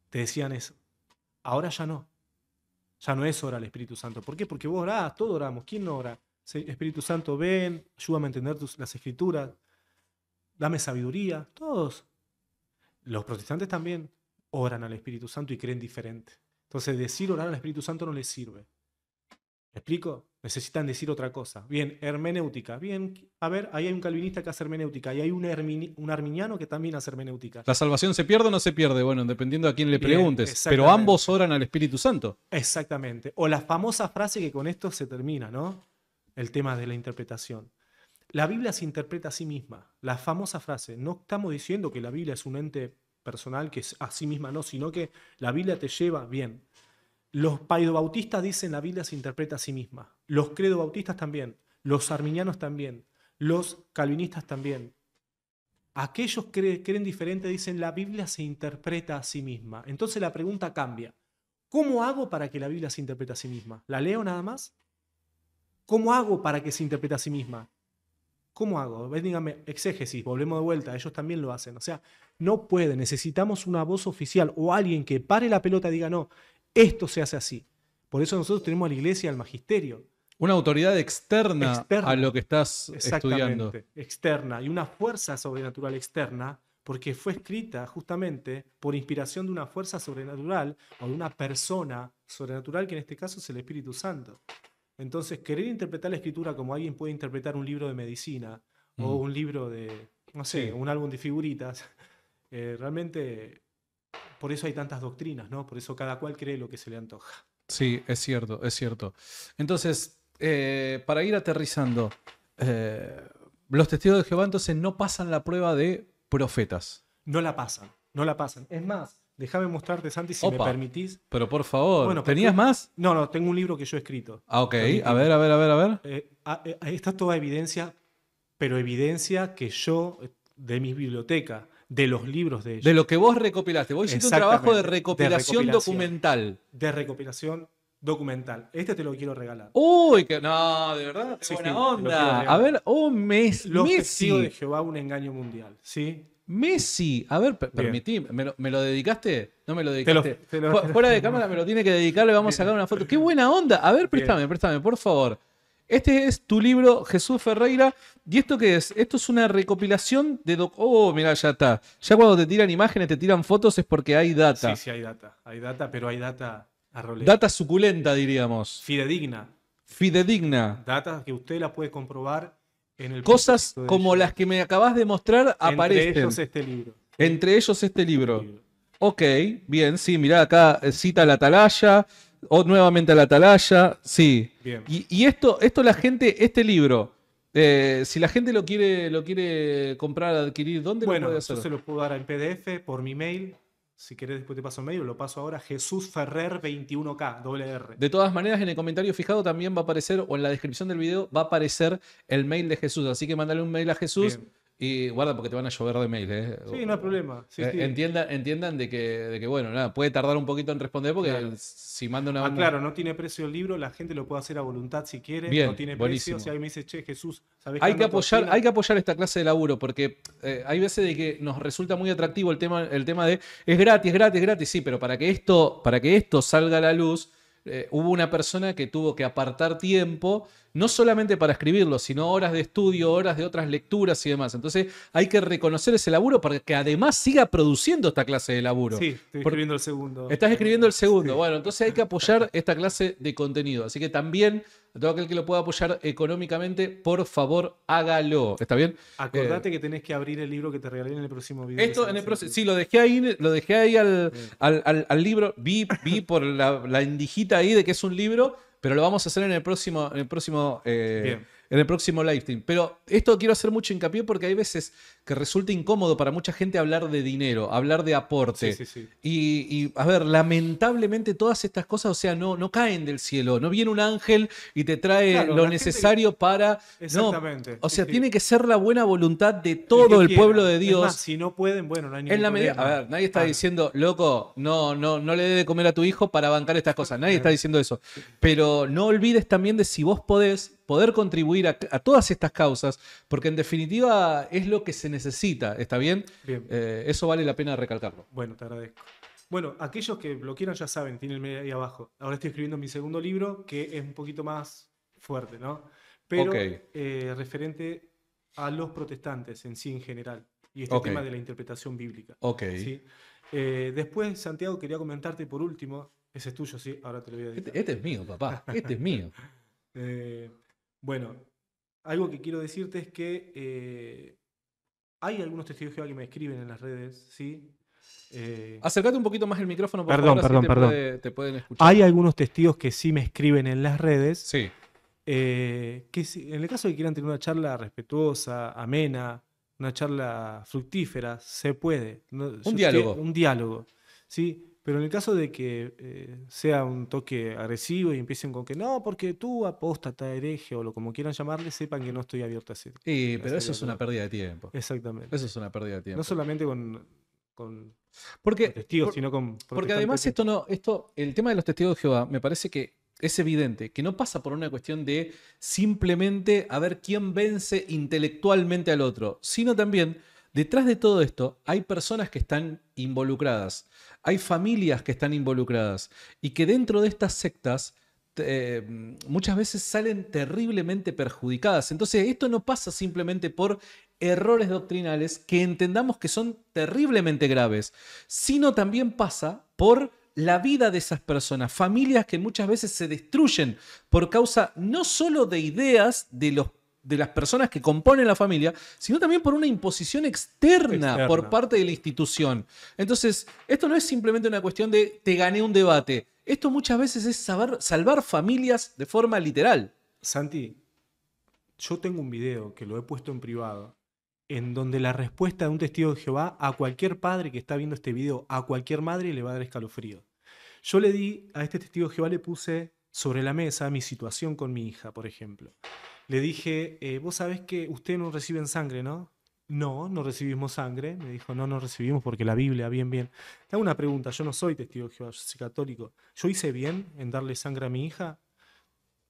Te decían eso. Ahora ya no. Ya no es ora al Espíritu Santo. ¿Por qué? Porque vos orás, todos oramos. ¿Quién no ora? Espíritu Santo, ven, ayúdame a entender las escrituras, dame sabiduría. Todos. Los protestantes también oran al Espíritu Santo y creen diferente. Entonces decir orar al Espíritu Santo no les sirve explico? Necesitan decir otra cosa. Bien, hermenéutica. Bien, a ver, ahí hay un calvinista que hace hermenéutica y hay un, arminiano que también hace hermenéutica. ¿La salvación se pierde o no se pierde? Bueno, dependiendo a quién le preguntes. Pero ambos oran al Espíritu Santo. Exactamente. O la famosa frase que con esto se termina, ¿no? El tema de la interpretación. La Biblia se interpreta a sí misma. La famosa frase. No estamos diciendo que la Biblia es un ente personal que es a sí misma, no, sino que la Biblia te lleva bien. Los paidobautistas dicen la Biblia se interpreta a sí misma. Los credobautistas también. Los arminianos también. Los calvinistas también. Aquellos que creen diferente dicen la Biblia se interpreta a sí misma. Entonces la pregunta cambia. ¿Cómo hago para que la Biblia se interprete a sí misma? ¿La leo nada más? ¿Cómo hago para que se interprete a sí misma? ¿Cómo hago? Dígame, exégesis, volvemos de vuelta, ellos también lo hacen. O sea, no puede, necesitamos una voz oficial o alguien que pare la pelota y diga, no, esto se hace así. Por eso nosotros tenemos a la iglesia, al magisterio. Una autoridad externa, a lo que estás estudiando. Externa. Y una fuerza sobrenatural externa, porque fue escrita justamente por inspiración de una fuerza sobrenatural o de una persona sobrenatural, que en este caso es el Espíritu Santo. Entonces, querer interpretar la escritura como alguien puede interpretar un libro de medicina o mm. un libro de, no sé, un álbum de figuritas, eh, realmente por eso hay tantas doctrinas, ¿no? Por eso cada cual cree lo que se le antoja. Sí, es cierto, es cierto. Entonces, eh, para ir aterrizando, eh, los testigos de Jehová entonces no pasan la prueba de profetas. No la pasan, no la pasan. Es más, déjame mostrarte, Santi, si me permitís. Pero por favor, ¿tenías más? No, no, tengo un libro que yo he escrito. Ah, ok. A ver, a ver, a ver, a ver. Eh, ah, eh está toda evidencia, pero evidencia que yo, de mis biblioteca, de los libros de ellos De lo que vos recopilaste. Vos hiciste un trabajo de recopilación, documental. De recopilación documental. Este te lo quiero regalar. Uy, que no, de verdad, qué buena onda. A ver, oh, mes, los Messi. de Jehová, un engaño mundial, ¿sí? Messi, a ver, permití, ¿me lo, dedicaste? No me lo dedicaste. Fuera de cámara me lo tiene que dedicar, le vamos a sacar una foto. ¡Qué buena onda! A ver, préstame, préstame, por favor. Este es tu libro, Jesús Ferreira. ¿Y esto qué es? Esto es una recopilación de... oh, mira, ya está. Ya cuando te tiran imágenes, te tiran fotos, es porque hay data. Sí, sí, hay data. Hay data, pero hay data a Data suculenta, diríamos. Fidedigna. Fidedigna. Data que usted la puede comprobar en el... Cosas como las que me acabas de mostrar aparecen. Entre ellos este libro. Entre ellos este libro. Este Ok, bien, sí, mirá, acá eh, cita la atalaya, o nuevamente a la atalaya, sí. Bien. Y, esto, esto la gente, este libro, eh, si la gente lo quiere, lo quiere comprar, adquirir, ¿dónde bueno, lo puede hacer? Yo se lo puedo dar en PDF por mi mail. Si querés, después te paso el mail, lo paso ahora. Jesús Ferrer 21K, R. De todas maneras, en el comentario fijado también va a aparecer, o en la descripción del video, va a aparecer el mail de Jesús. Así que mándale un mail a Jesús. Y guarda porque te van a llover de mail, ¿eh? Sí, no hay problema. Eh, entiendan de que, de que, bueno, nada, puede tardar un poquito en responder porque si manda una... Ah, claro, no tiene precio el libro, la gente lo puede hacer a voluntad si quiere, no tiene precio. Si alguien me dice, che, Jesús, ¿sabes hay que apoyar Hay que apoyar esta clase de laburo porque eh, hay veces de que nos resulta muy atractivo el tema, el tema de es gratis, gratis, gratis, sí, pero para que esto, para que esto salga a la luz... hubo una persona que tuvo que apartar tiempo no solamente para escribirlo, sino horas de estudio, horas de otras lecturas y demás. Entonces hay que reconocer ese laburo para que además siga produciendo esta clase de laburo. Sí, estoy escribiendo el segundo. Estás escribiendo el segundo. Bueno, entonces hay que apoyar esta clase de contenido. Así que también todo aquel que lo pueda apoyar económicamente, por favor, hágalo. ¿Está bien? Acordate eh, que tenés que abrir el libro que te regalé en el próximo video. Esto en el Sí, lo dejé ahí, lo dejé ahí al, libro. Vi, por la, la, indijita ahí de que es un libro pero lo vamos a hacer en el próximo, en el próximo, eh, en el próximo live stream. Pero esto quiero hacer mucho hincapié porque hay veces que resulta incómodo para mucha gente hablar de dinero, hablar de aporte. Y, a ver, lamentablemente todas estas cosas, o sea, no, no caen del cielo, no viene un ángel y te trae lo necesario para... Exactamente. No, o sea, tiene que ser la buena voluntad de todo el, pueblo de Dios. si no pueden, bueno, no hay ningún en la a ver, nadie está ah. diciendo, loco, no, no, no le dé de comer a tu hijo para bancar estas cosas, nadie está diciendo eso. Pero no olvides también de si vos podés poder contribuir a, a todas estas causas, porque en definitiva es lo que se necesita, ¿está bien? Eh, eso vale la pena recalcarlo. Bueno, te agradezco. Bueno, aquellos que lo quieran ya saben, tienen el medio ahí abajo. Ahora estoy escribiendo mi segundo libro, que es un poquito más fuerte, ¿no? Pero eh, referente a los protestantes en sí en general. Y este tema de la interpretación bíblica. Ok. ¿sí? Eh, después, Santiago, quería comentarte por último. Ese es tuyo, sí, ahora te lo voy a este, decir. Este, es mío, papá. Este es mío. bueno, algo que quiero decirte es que hay algunos testigos que me escriben en las redes, ¿sí? Eh, Acércate un poquito más el micrófono, por perdón, favor, así te, perdón. pueden escuchar. Hay algunos testigos que sí me escriben en las redes. Sí. Eh, que en el caso de que quieran tener una charla respetuosa, amena, una charla fructífera, se puede. un diálogo. un diálogo. ¿sí? Pero en el caso de que eh, sea un toque agresivo y empiecen con que no, porque tú apóstata, hereje o lo como quieran llamarle, sepan que no estoy abierto a ese. Sí, pero eso es una pérdida de tiempo. Exactamente. Eso es una pérdida de tiempo. No solamente con, porque, testigos, sino con. Porque además, esto no. esto El tema de los testigos de Jehová me parece que es evidente que no pasa por una cuestión de simplemente a ver quién vence intelectualmente al otro, sino también Detrás de todo esto hay personas que están involucradas, hay familias que están involucradas y que dentro de estas sectas eh, muchas veces salen terriblemente perjudicadas. Entonces esto no pasa simplemente por errores doctrinales que entendamos que son terriblemente graves, sino también pasa por la vida de esas personas, familias que muchas veces se destruyen por causa no solo de ideas de los de las personas que componen la familia, sino también por una imposición externa, por parte de la institución. Entonces, esto no es simplemente una cuestión de te gané un debate. Esto muchas veces es saber, salvar familias de forma literal. Santi, yo tengo un video que lo he puesto en privado, en donde la respuesta de un testigo de Jehová a cualquier padre que está viendo este video, a cualquier madre le va a dar escalofrío. Yo le di a este testigo de Jehová, le puse sobre la mesa mi situación con mi hija, por ejemplo le dije, eh, vos sabés que ustedes no reciben sangre, ¿no? No, no recibimos sangre. Me dijo, no, no recibimos porque la Biblia, bien, bien. Te hago una pregunta, yo no soy testigo de Jehová, soy católico. ¿Yo hice bien en darle sangre a mi hija?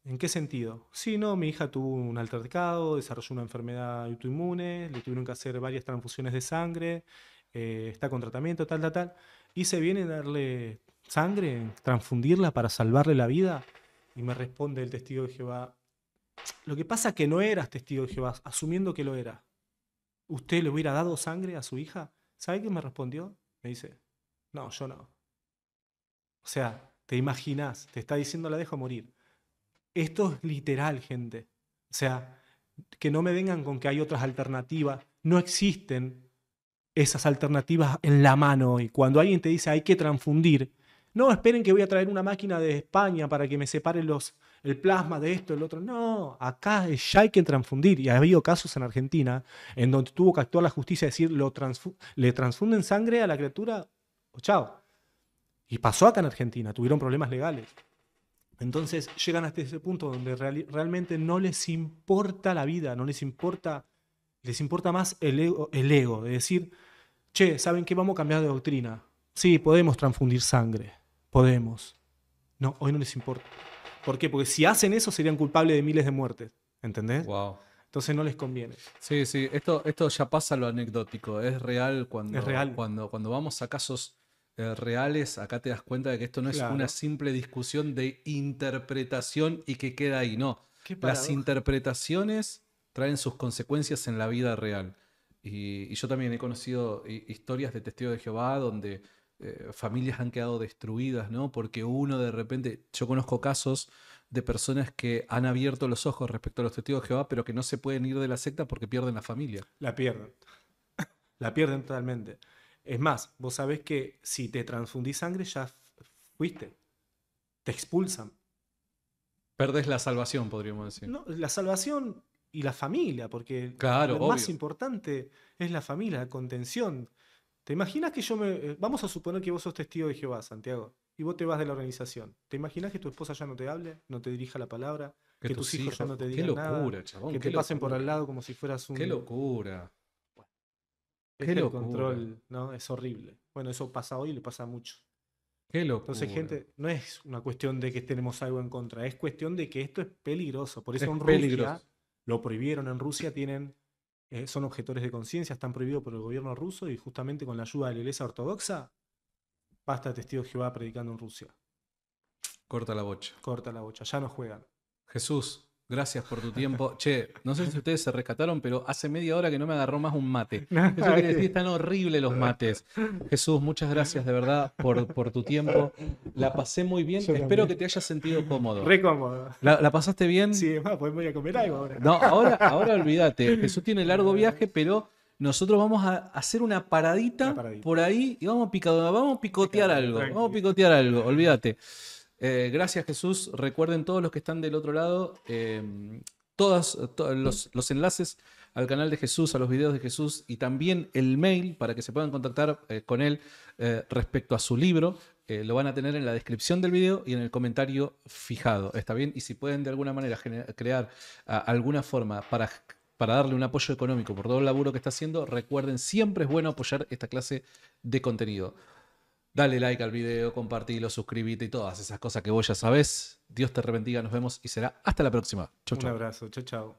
¿En qué sentido? Sí, no, mi hija tuvo un altercado, desarrolló una enfermedad autoinmune, le tuvieron que hacer varias transfusiones de sangre, eh, está con tratamiento, tal, tal, tal. ¿Hice bien en darle sangre, en transfundirla para salvarle la vida? Y me responde el testigo de Jehová, lo que pasa es que no eras testigo de Jehová, asumiendo que lo era. ¿Usted le hubiera dado sangre a su hija? ¿Sabe qué me respondió? Me dice, no, yo no. O sea, te imaginas, te está diciendo la dejo morir. Esto es literal, gente. O sea, que no me vengan con que hay otras alternativas. No existen esas alternativas en la mano. Y cuando alguien te dice hay que transfundir, no esperen que voy a traer una máquina de España para que me separen los, el plasma de esto, el otro. No, acá ya hay que transfundir. Y ha habido casos en Argentina en donde tuvo que actuar la justicia y decir, le transfunden sangre a la criatura o chao. Y pasó acá en Argentina, tuvieron problemas legales. Entonces llegan hasta ese punto donde realmente no les importa la vida, no les importa, les importa más el ego, el ego, de decir, che, ¿saben qué? Vamos a cambiar de doctrina. Sí, podemos transfundir sangre, podemos. No, hoy no les importa. ¿Por qué? Porque si hacen eso serían culpables de miles de muertes. ¿Entendés? Wow. Entonces no les conviene. Sí, sí, esto, esto ya pasa lo anecdótico. Es real cuando, cuando, cuando vamos a casos eh, reales, acá te das cuenta de que esto no es una simple discusión de interpretación y que queda ahí. No. Las interpretaciones traen sus consecuencias en la vida real. Y, yo también he conocido eh, historias de testigos de Jehová donde eh, familias han quedado destruidas, ¿no? Porque uno de repente, yo conozco casos de personas que han abierto los ojos respecto a los testigos de Jehová, pero que no se pueden ir de la secta porque pierden la familia. La pierden. La pierden totalmente. Es más, vos sabés que si te transfundís sangre ya fuiste. Te expulsan. Perdes la salvación, podríamos decir. No, la salvación y la familia, porque lo más importante es la familia, la contención. ¿Te imaginas que yo me... Eh, vamos a suponer que vos sos testigo de Jehová, Santiago, y vos te vas de la organización. ¿Te imaginas que tu esposa ya no te hable, no te dirija la palabra, que, tus hijos, ya no te digan locura, nada, que te pasen por al lado como si fueras un... ¡Qué locura! qué control, ¿no? Es horrible. Bueno, eso pasa hoy y le pasa mucho. ¡Qué locura! Entonces, gente, no es una cuestión de que tenemos algo en contra, es cuestión de que esto es peligroso. Por eso es en Rusia lo prohibieron. En Rusia tienen eh, son objetores de conciencia, están prohibidos por el gobierno ruso y justamente con la ayuda de la iglesia ortodoxa, basta testigo de Jehová predicando en Rusia. Corta la bocha. Corta la bocha, ya no juegan. Jesús, Gracias por tu tiempo. Che, no sé si ustedes se rescataron, pero hace media hora que no me agarró más un mate. Eso quiere están horribles los mates. Jesús, muchas gracias de verdad por, por tu tiempo. La pasé muy bien. Espero que te hayas sentido cómodo. Re cómodo. ¿La, pasaste bien? Sí, más, podemos ir a comer algo ahora. No, ahora, ahora olvídate. Jesús tiene largo viaje, pero nosotros vamos a hacer una paradita, por ahí y vamos a, vamos a picotear algo. Vamos a picotear algo, olvídate. Eh, gracias Jesús. Recuerden todos los que están del otro lado, eh, todos, los, enlaces al canal de Jesús, a los videos de Jesús y también el mail para que se puedan contactar eh, con él respecto a su libro. lo van a tener en la descripción del video y en el comentario fijado. ¿Está bien? Y si pueden de alguna manera crear alguna forma para para darle un apoyo económico por todo el laburo que está haciendo, recuerden, siempre es bueno apoyar esta clase de contenido. Dale like al video, compartilo, suscríbete y todas esas cosas que vos ya sabés. Dios te rebendiga, nos vemos y será hasta la próxima. Chau, chau. Un abrazo, chau, chau.